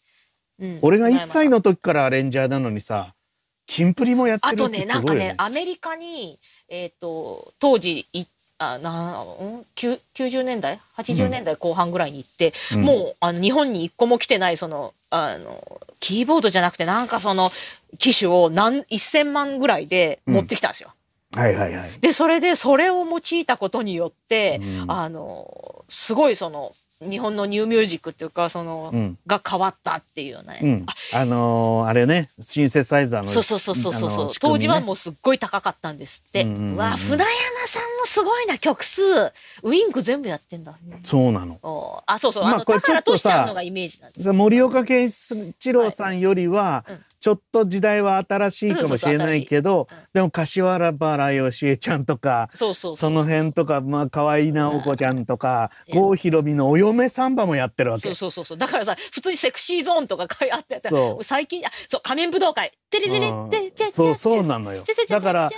うん、俺が一歳
の時からアレンジャーなのにさキンプリもやってるってすごい、ね、あとね、なんかね、ア
メリカに、えっ、ー、と、当時い、あな90年代80年代後半ぐらいに行って、うん、もうあの日本に一個も来てないそのあのキーボードじゃなくてなんかその機種を何1000万ぐらいで持ってきたんですよ。
はいはいはい、で
それでそれを用いたことによって、うん、あのすごいその日本のニューミュージックっていうかその、うん、が変わったっていうね、う
ん、あのー、あれねシンセサイザーのそうそうそうそうそう、ね、当時はも
うすっごい高かったんですって、うんうんうん、わ船山さんもすごいな曲数ウインク全部やってんだそうなのあそうそう、まあ、あのこれちゃんのがイメージな
んです森岡健一郎さんよりは、はいちょっと時代は新しいかもしれないけど、でも柏原よしえちゃんとか、そうそうその辺とか、まあ、可愛いなお子ちゃんとか、郷ひろみのお嫁サンバもやってるわけ。そう
そうそうだからさ、普通にセクシーゾーンとか書いあってそう最近、あ、そう、仮面武道会。
てれれれって、そ
う、そうなのよ。だから、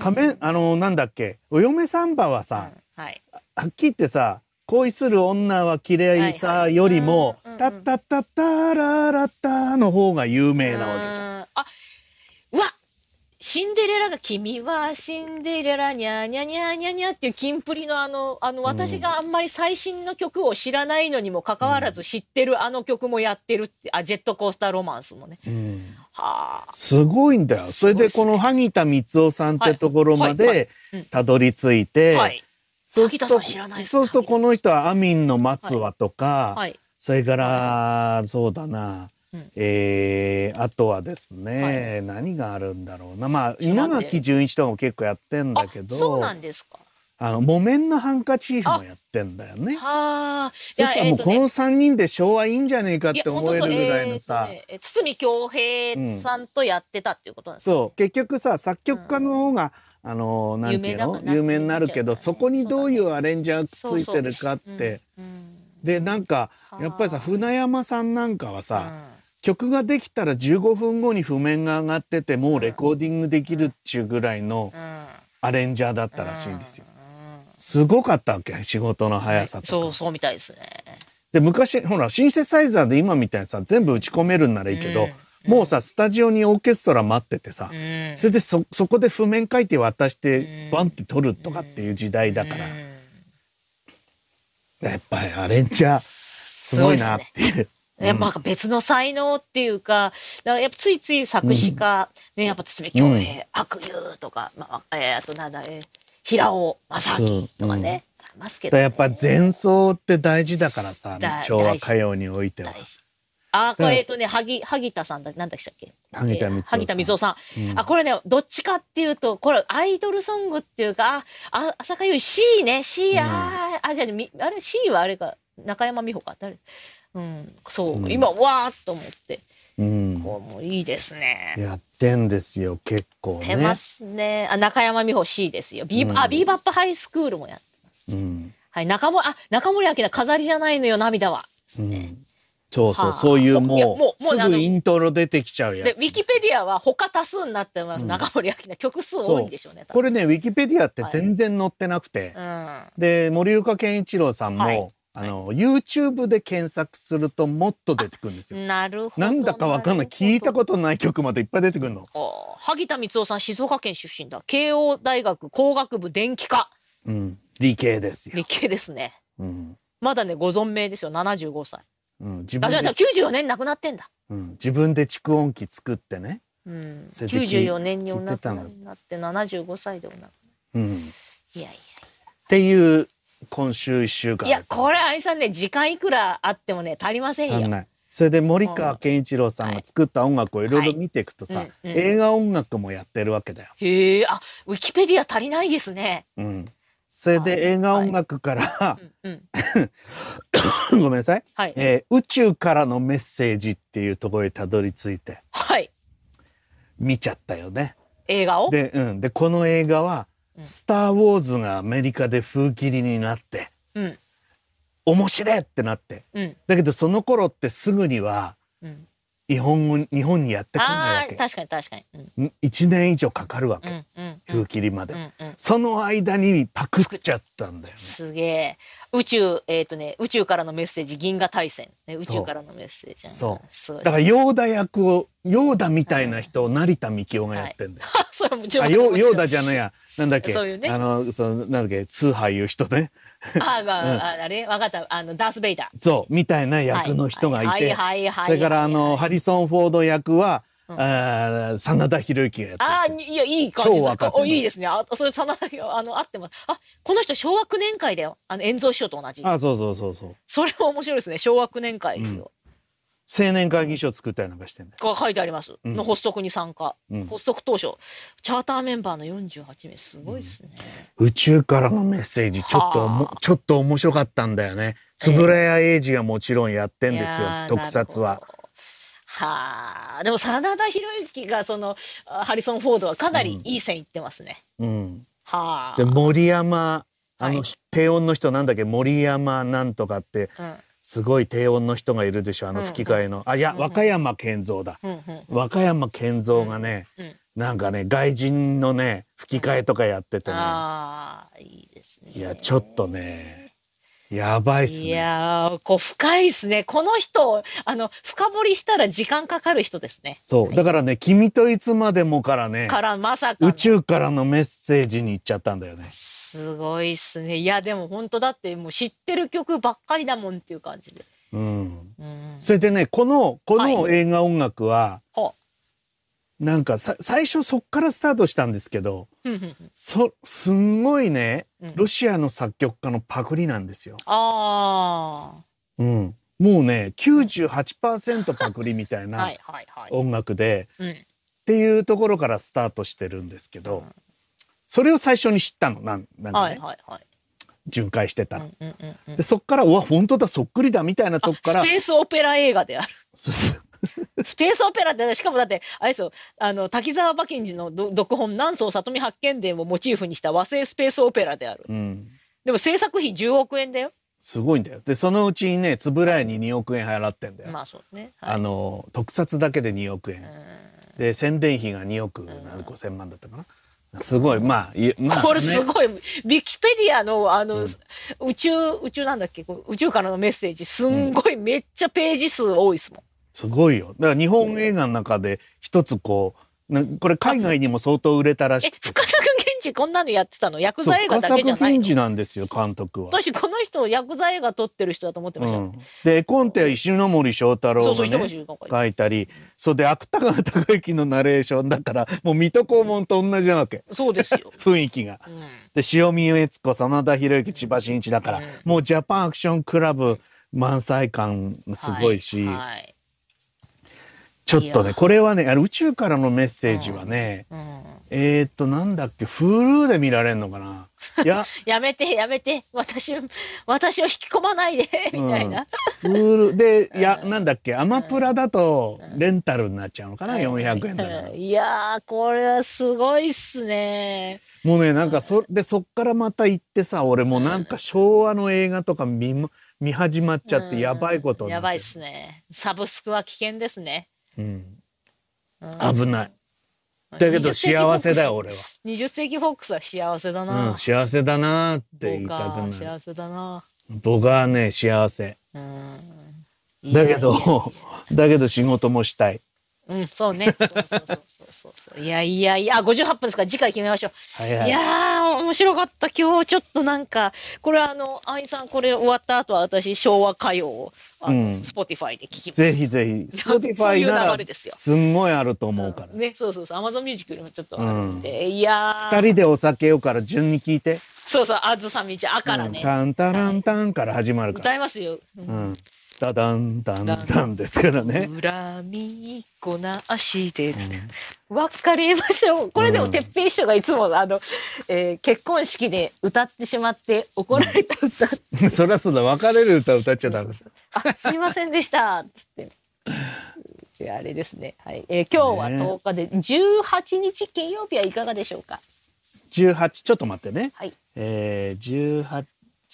仮面、あの、なんだっけ、お嫁サンバはさ、はい、はっきり言ってさ、恋する女は綺麗さよりも、たたたたららたの方が有名なわけじゃん。あ、
わシンデレラが、君はシンデレラ、にゃにゃにゃにゃにゃっていうキンプリのあの、あの、私があんまり最新の曲を知らないのにもかかわらず知ってるあの曲もやってるって、あ、ジェットコースターロマンスもね。うん、は
あ。すごいんだよ。それでこの萩田光雄さんってところまでたどり着いて、はいはいはいそうすると、そうするとこの人はアミンの松はとか、はいはい、それから、そうだな、うん、えー、あとはですね、はい、何があるんだろうな。まあ、稲垣潤一とかも結構やってんだけど。そうなんですか。あの、木綿のハンカチーフもやってんだ
よね。はあ。そしたらもうこ
の3人で昭和いいんじゃねえかって思えるぐらいのさ。え
ー、ね、堤恭平さんとやってたっていうことなんですか、ね
うん、そう。結局さ、作曲家の方が、うんあのなんていうの有名になるけどそこにどういうアレンジャくっついてるかって。でなんかやっぱりさ船山さんなんかはさ、曲ができたら15分後に譜面が上がっててもうレコーディングできるっちゅうぐらいのアレンジャーだったらしいんですよ。すごかったわけ仕事の速さ
とそうそうみたいですね。
で昔ほらシンセサイザーで今みたいにさ全部打ち込めるんならいいけど、もうさ、スタジオにオーケストラ待っててさ、それでそ、そこで譜面書いて渡して、バンって撮るとかっていう時代だから、やっぱりアレンジャー、すごいなっていう。
やっぱ
別の才能っていうか、だからやっぱついつい作詞家、うん、ね、やっぱ堤京平、白龍とか、まあ、えー、あとなんだ、えー、平尾正明とかね、うんますけど、ね、やっぱ
前奏って大事だからさ、昭和歌謡においては。
あこれえっとね萩萩田さんだなんでしたっけ萩
田光夫さ
ん,、えー、さん、あこれねどっちかっていうとこれアイドルソングっていうかああ、浅香シーねシー、ん、ああじゃみ、あれシーはあれか中山美穂か誰うんそう、今わあっと思って。
うん、こ
うもいいですね。やっ
てんですよ、結構、ね、てます
ね。あ、中山美穂シーですよ。ビー、うあ、ビーバップハイスクールもやってます。うん、はい、中森、あ、中森明菜飾りじゃないのよ、涙は。
うん、そうそう、そういうもうすぐイントロ出てきちゃうやつ
ウィキペディアは他多数になってます、中森明菜曲数多いんでし
ょうねこれねウィキペディアって全然載ってなくて、で森岡健一郎さんも、あの、YouTube で検索するともっと出てくるんですよなるほどなんだかわかんない聞いたことない曲までいっぱい出てくるの
萩田光夫さん静岡県出身だ慶応大学工学部電気科
うん理系です
よ理系ですね、うん、まだねご存命ですよ75歳
うん、自分で。あ、じゃあ94
年亡くなってんだ。
うん、自分で蓄音機作ってね。うん、94年にお亡くなりに
なって75歳でお亡くな
り。うん。いやいや。っていう今週1週間。いや、
これ、愛さんね、時間いくらあってもね、足りませんよ。
それで森川健一郎さんが作った音楽をいろいろ見ていくとさ、映画音楽もやってるわけだよ。
へえ、あ、ウィキペディア足りないですね。
うん。それで映画音楽から、ごめんなさい、はい、えー、宇宙からのメッセージっていうところへたどり着いて、はい、見ちゃったよね。映画をで,、うん、でこの映画は「スター・ウォーズ」がアメリカで風切りになって、うん、面白いってなって、うん、だけどその頃ってすぐには、うん、日本語日本にやってこないわけ
確かに確かに、
うん、年以上かかるわけ、ううん風切りまで、うんうん、その間にパクっちゃったんだよねす
げえ宇宙、えっ、ー、とね、宇宙からのメッセージ、銀河大戦。宇宙からのメッセー
ジ。そう。だから、ヨーダ役を、ヨーダみたいな人を成田幹夫がやってんだよ。
はい、それもちろん。ヨ
ーダじゃないや、なんだっけ。そういうね。あの、その、なんだっけ、崇拝いう人ね。
あ、まあ、うん、あれ、わかった、あの、ダースベイダ
ー。そう、みたいな役の人がいて。はい、はい、はい。それから、あの、ハリソンフォード役は。うあ真田広之がやって
あいやいい感じ超いいですねあそれ真田広、あのあってますあこの人昭和9年会だよあの円蔵師匠と同じあ
そうそうそうそう
それ面白いですね昭和9年会で
すよ、うん、青年会議所作ったりなんかしてる
が書いてあります、の発足に参加、発足当初チャーターメンバーの48名すごいですね、
宇宙からのメッセージちょっともちょっと面白かったんだよね円谷英二がもちろんやってんですよ、特撮は。
はあ、でも真田広之がそのハリソン・フォードはかなりいい線いってますね。うん、うん、はあ。
で森山あの、はい、低音の人なんだっけ森山なんとかって、うん、すごい低音の人がいるでしょあの吹き替えの、うんうん、あいや、うんうん、和歌山健三だ、うんうん、和歌山健三がね、うんうん、なんかね外人のね吹き替えとかやっててね、ああいいですねいやちょっとねやばいっすね。い
やこう深いっすね。この人、あの、深掘りしたら時間かかる人ですね。
そう。はい、だからね、君といつまでもからね。から、まさか。宇宙からのメッセージに行っちゃったんだよね。
すごいっすね。いや、でも本当だって、もう知ってる曲ばっかりだもんっていう感じで。
うん。うん、それでね、この、この映画音楽は、はいなんか最初そっからスタートしたんですけどそすんごいね、ロシアの作曲家のパクリなんですよ。
あ
うん、もうね98%パクリみたいな音楽で
っ
ていうところからスタートしてるんですけど、うん、それを最初に知ったのなんなんかね、はいはいはい、巡回してたら、うんうんうんうん、でそっからうわ本当だそっくりだみたいなとこからスペ
ースオペラ映画である。スペースオペラって、しかもだって、あれですよ、あの、滝沢馬琴治の読本、南宋里見八犬伝をモチーフにした和製スペースオペラである。うん、でも制作費10億円だよ。
すごいんだよ。で、そのうちにね、円谷に2億円払ってんだよ。まあそうね。はい、あの、特撮だけで2億円。で、宣伝費が2億何0千万だったかな。すごい、まあ、まあ、これすご
い、ウィキペディアの、あの、うん、宇宙、宇宙なんだっけ、宇宙からのメッセージ、すんごい、めっちゃページ数多いですもん。
すごいよ。だから日本映画の中で一つこう、これ海外にも相当売れたらしく
て。こんなのやってたの薬剤映画だけじゃない
のなんですよ監督は
私この人薬剤映画撮ってる人だと思ってました、うん、
で絵コンテは石森章太郎がね書いたりそうで芥川隆之のナレーションだからもう水戸黄門と同じなわけそうですよ 雰囲気が、うん、で塩見悦子真田広之千葉真一だから、うん、もうジャパンアクションクラブ満載感すごいし、はいはいちょっとね、これはね、あの宇宙からのメッセージはね、うんうん、えー、っと、なんだっけ、フルで見られるのかな
いや、やめて、やめて、私、私を引き込まないで、みたいな。
フル、で、いや、なんだっけ、アマプラだと、レンタルになっちゃうのかな、400円だか
ら。いやこれはすごいっすね。
もうね、なんかそ、で、そっからまた行ってさ、俺もうなんか昭和の映画とか見、見始まっちゃって、やばいことや
ばいっすね。サブスクは危険ですね。
うん、危ない。だけど幸せだよ俺は。
二十世紀フォックスは幸せだな。うん、
幸せだなって言いたくな
幸せだな。
僕はね幸せ。だけどだけど仕事もしたい。
うん、そうね。いやいやいや、58分ですから、次回決めましょう。はいはい、いや面白かった。今日ちょっとなんか、これあの、あいさん、これ終わった後は私、昭和歌謡を、スポうん、ファイで聞きます。ぜひ
ぜひ、スポ
ティファイなら、
すんごいあると思うから。
ね、そうそうそう、アマゾンミュージックでもちょっとあるんで、うん、いや二人
でお酒をから順に聞いて。
そうそう、あずさみちゃあからね。うん、タ
ンタランタンから始まるから。歌
いますよ。うん、
ダダンダンダンですからね。
恨みこな足で、うん、わかりましょう。これでも鉄平師匠がいつもあの、えー、結婚式で歌ってしまって怒られた歌。
そりゃそうだ。別れる歌歌っちゃダメ。
あ、すみませんでしたっつっ
て。あれですね。はい。えー、今日は
10日で、18日金曜日はいかがでしょうか。
18ちょっと待ってね。はい。えー、18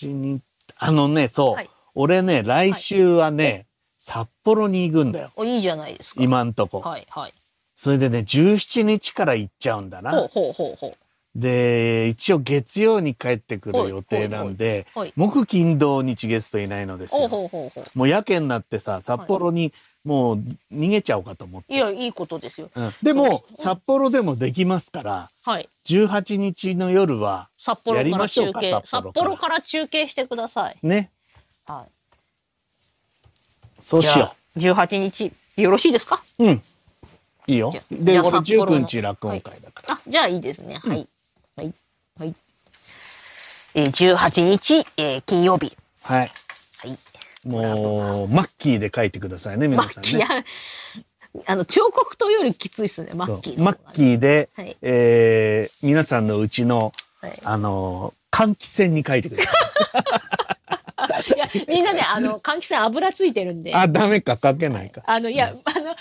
日あのねそう。はい俺ね、来週はね、はい、札幌に行くんだよ。
いいじゃないですか。
今んとこ。はいはい。それでね、17日から行っちゃうんだな。ほう
ほうほうほう。
で、一応月曜に帰ってくる予定なんで、木金土日月といないのですよ。
ほうほうほう
もうやけになってさ、札幌にもう逃げちゃおうかと思っ
て。いや、いいことですよ。
うん、でも、札幌でもできますから、はい、18日の夜は、札幌から中継、札
幌から中継してください。ね。はい。そうしよう。18日、よろしいですかうん。
いいよ。で、俺19日落語会だ
から。はい、あ、じゃあいいですね。はい。はい。はい。
えー、18日、えー、金曜日。はい。はい。もう、マッキーで書いてくださいね、皆さん、ね、あの、彫刻刀よりきついですね、マッキー、マッキーで、はい、えー、皆さんのうちの、はい、あの、換気扇に書いてください。
いや、みんなね、あの、換気扇油ついてるんで。あ、ダメ
か、かけないか。
あの、いや、うん、あの、換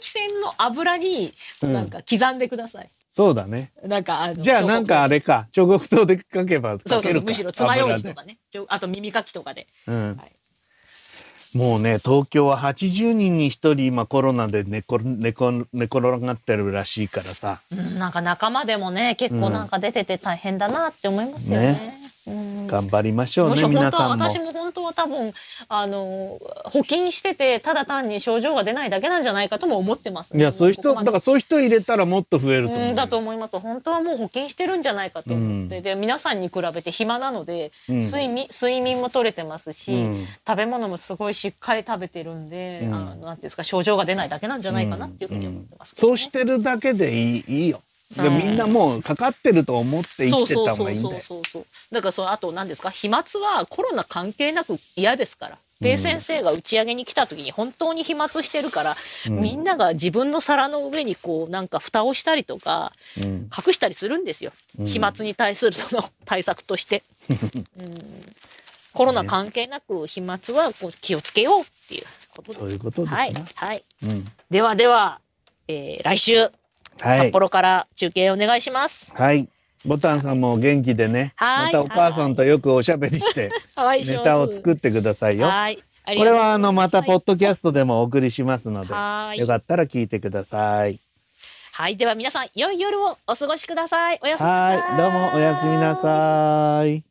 気扇の油に、なんか刻んでください。うん、そうだね。なんかあの、じゃあなん
かあれか、彫刻刀で書けばそうそう、むしろ爪楊枝とか
ね。ちょあと耳かきとかで。
うん。はいもうね、東京は80人に1人今コロナで寝こ寝こ寝転がってるらしいからさ。
なんか仲間でもね、結構なんか出てて大変だなって思いますよね。うんね頑
張りましょうね皆さんも私も
本当は多分あの保菌しててただ単に症状が出ないだけなんじゃないかとも思ってます、ね、いやそういう人だから
そういう人入れたらもっと増えると思うだ
と思います本当はもう保菌してるんじゃないかと思って、うん、で皆さんに比べて暇なので、うん、睡眠睡眠も取れてますし、うん、食べ物もすごいしっかり食べてるんで、うん、あのなんていうんですか症状が出ないだけなんじゃないかなっていう
ふうに思って
ます、ね、そうしてるだけでいいいいよみんなもうかかってると思って生きてた方がいいんだよ。
だからそのあと何ですか飛沫はコロナ関係なく嫌ですから。ペイ先生が打ち上げに来た時に本当に飛沫してるから、うん、みんなが自分の皿の上にこうなんか蓋をしたりとか、隠したりするんですよ、うん、飛沫に対するその対策として、うん、コロナ関係なく飛沫はこ気をつけようっていう
ことで
す。そういうことですね。
はい、はいではでは、えー、来週札幌から中継お願いします。
はい。ボタンさんも元気でね。またお母さんとよくおしゃべりして、ネタを作ってくださいよ。はい。これはあのまたポッドキャストでもお送りしますので、よかったら聞いてください。
はい、では皆さん良い夜をお過ごしください。おやすみな
さい。どうもおやすみなさい。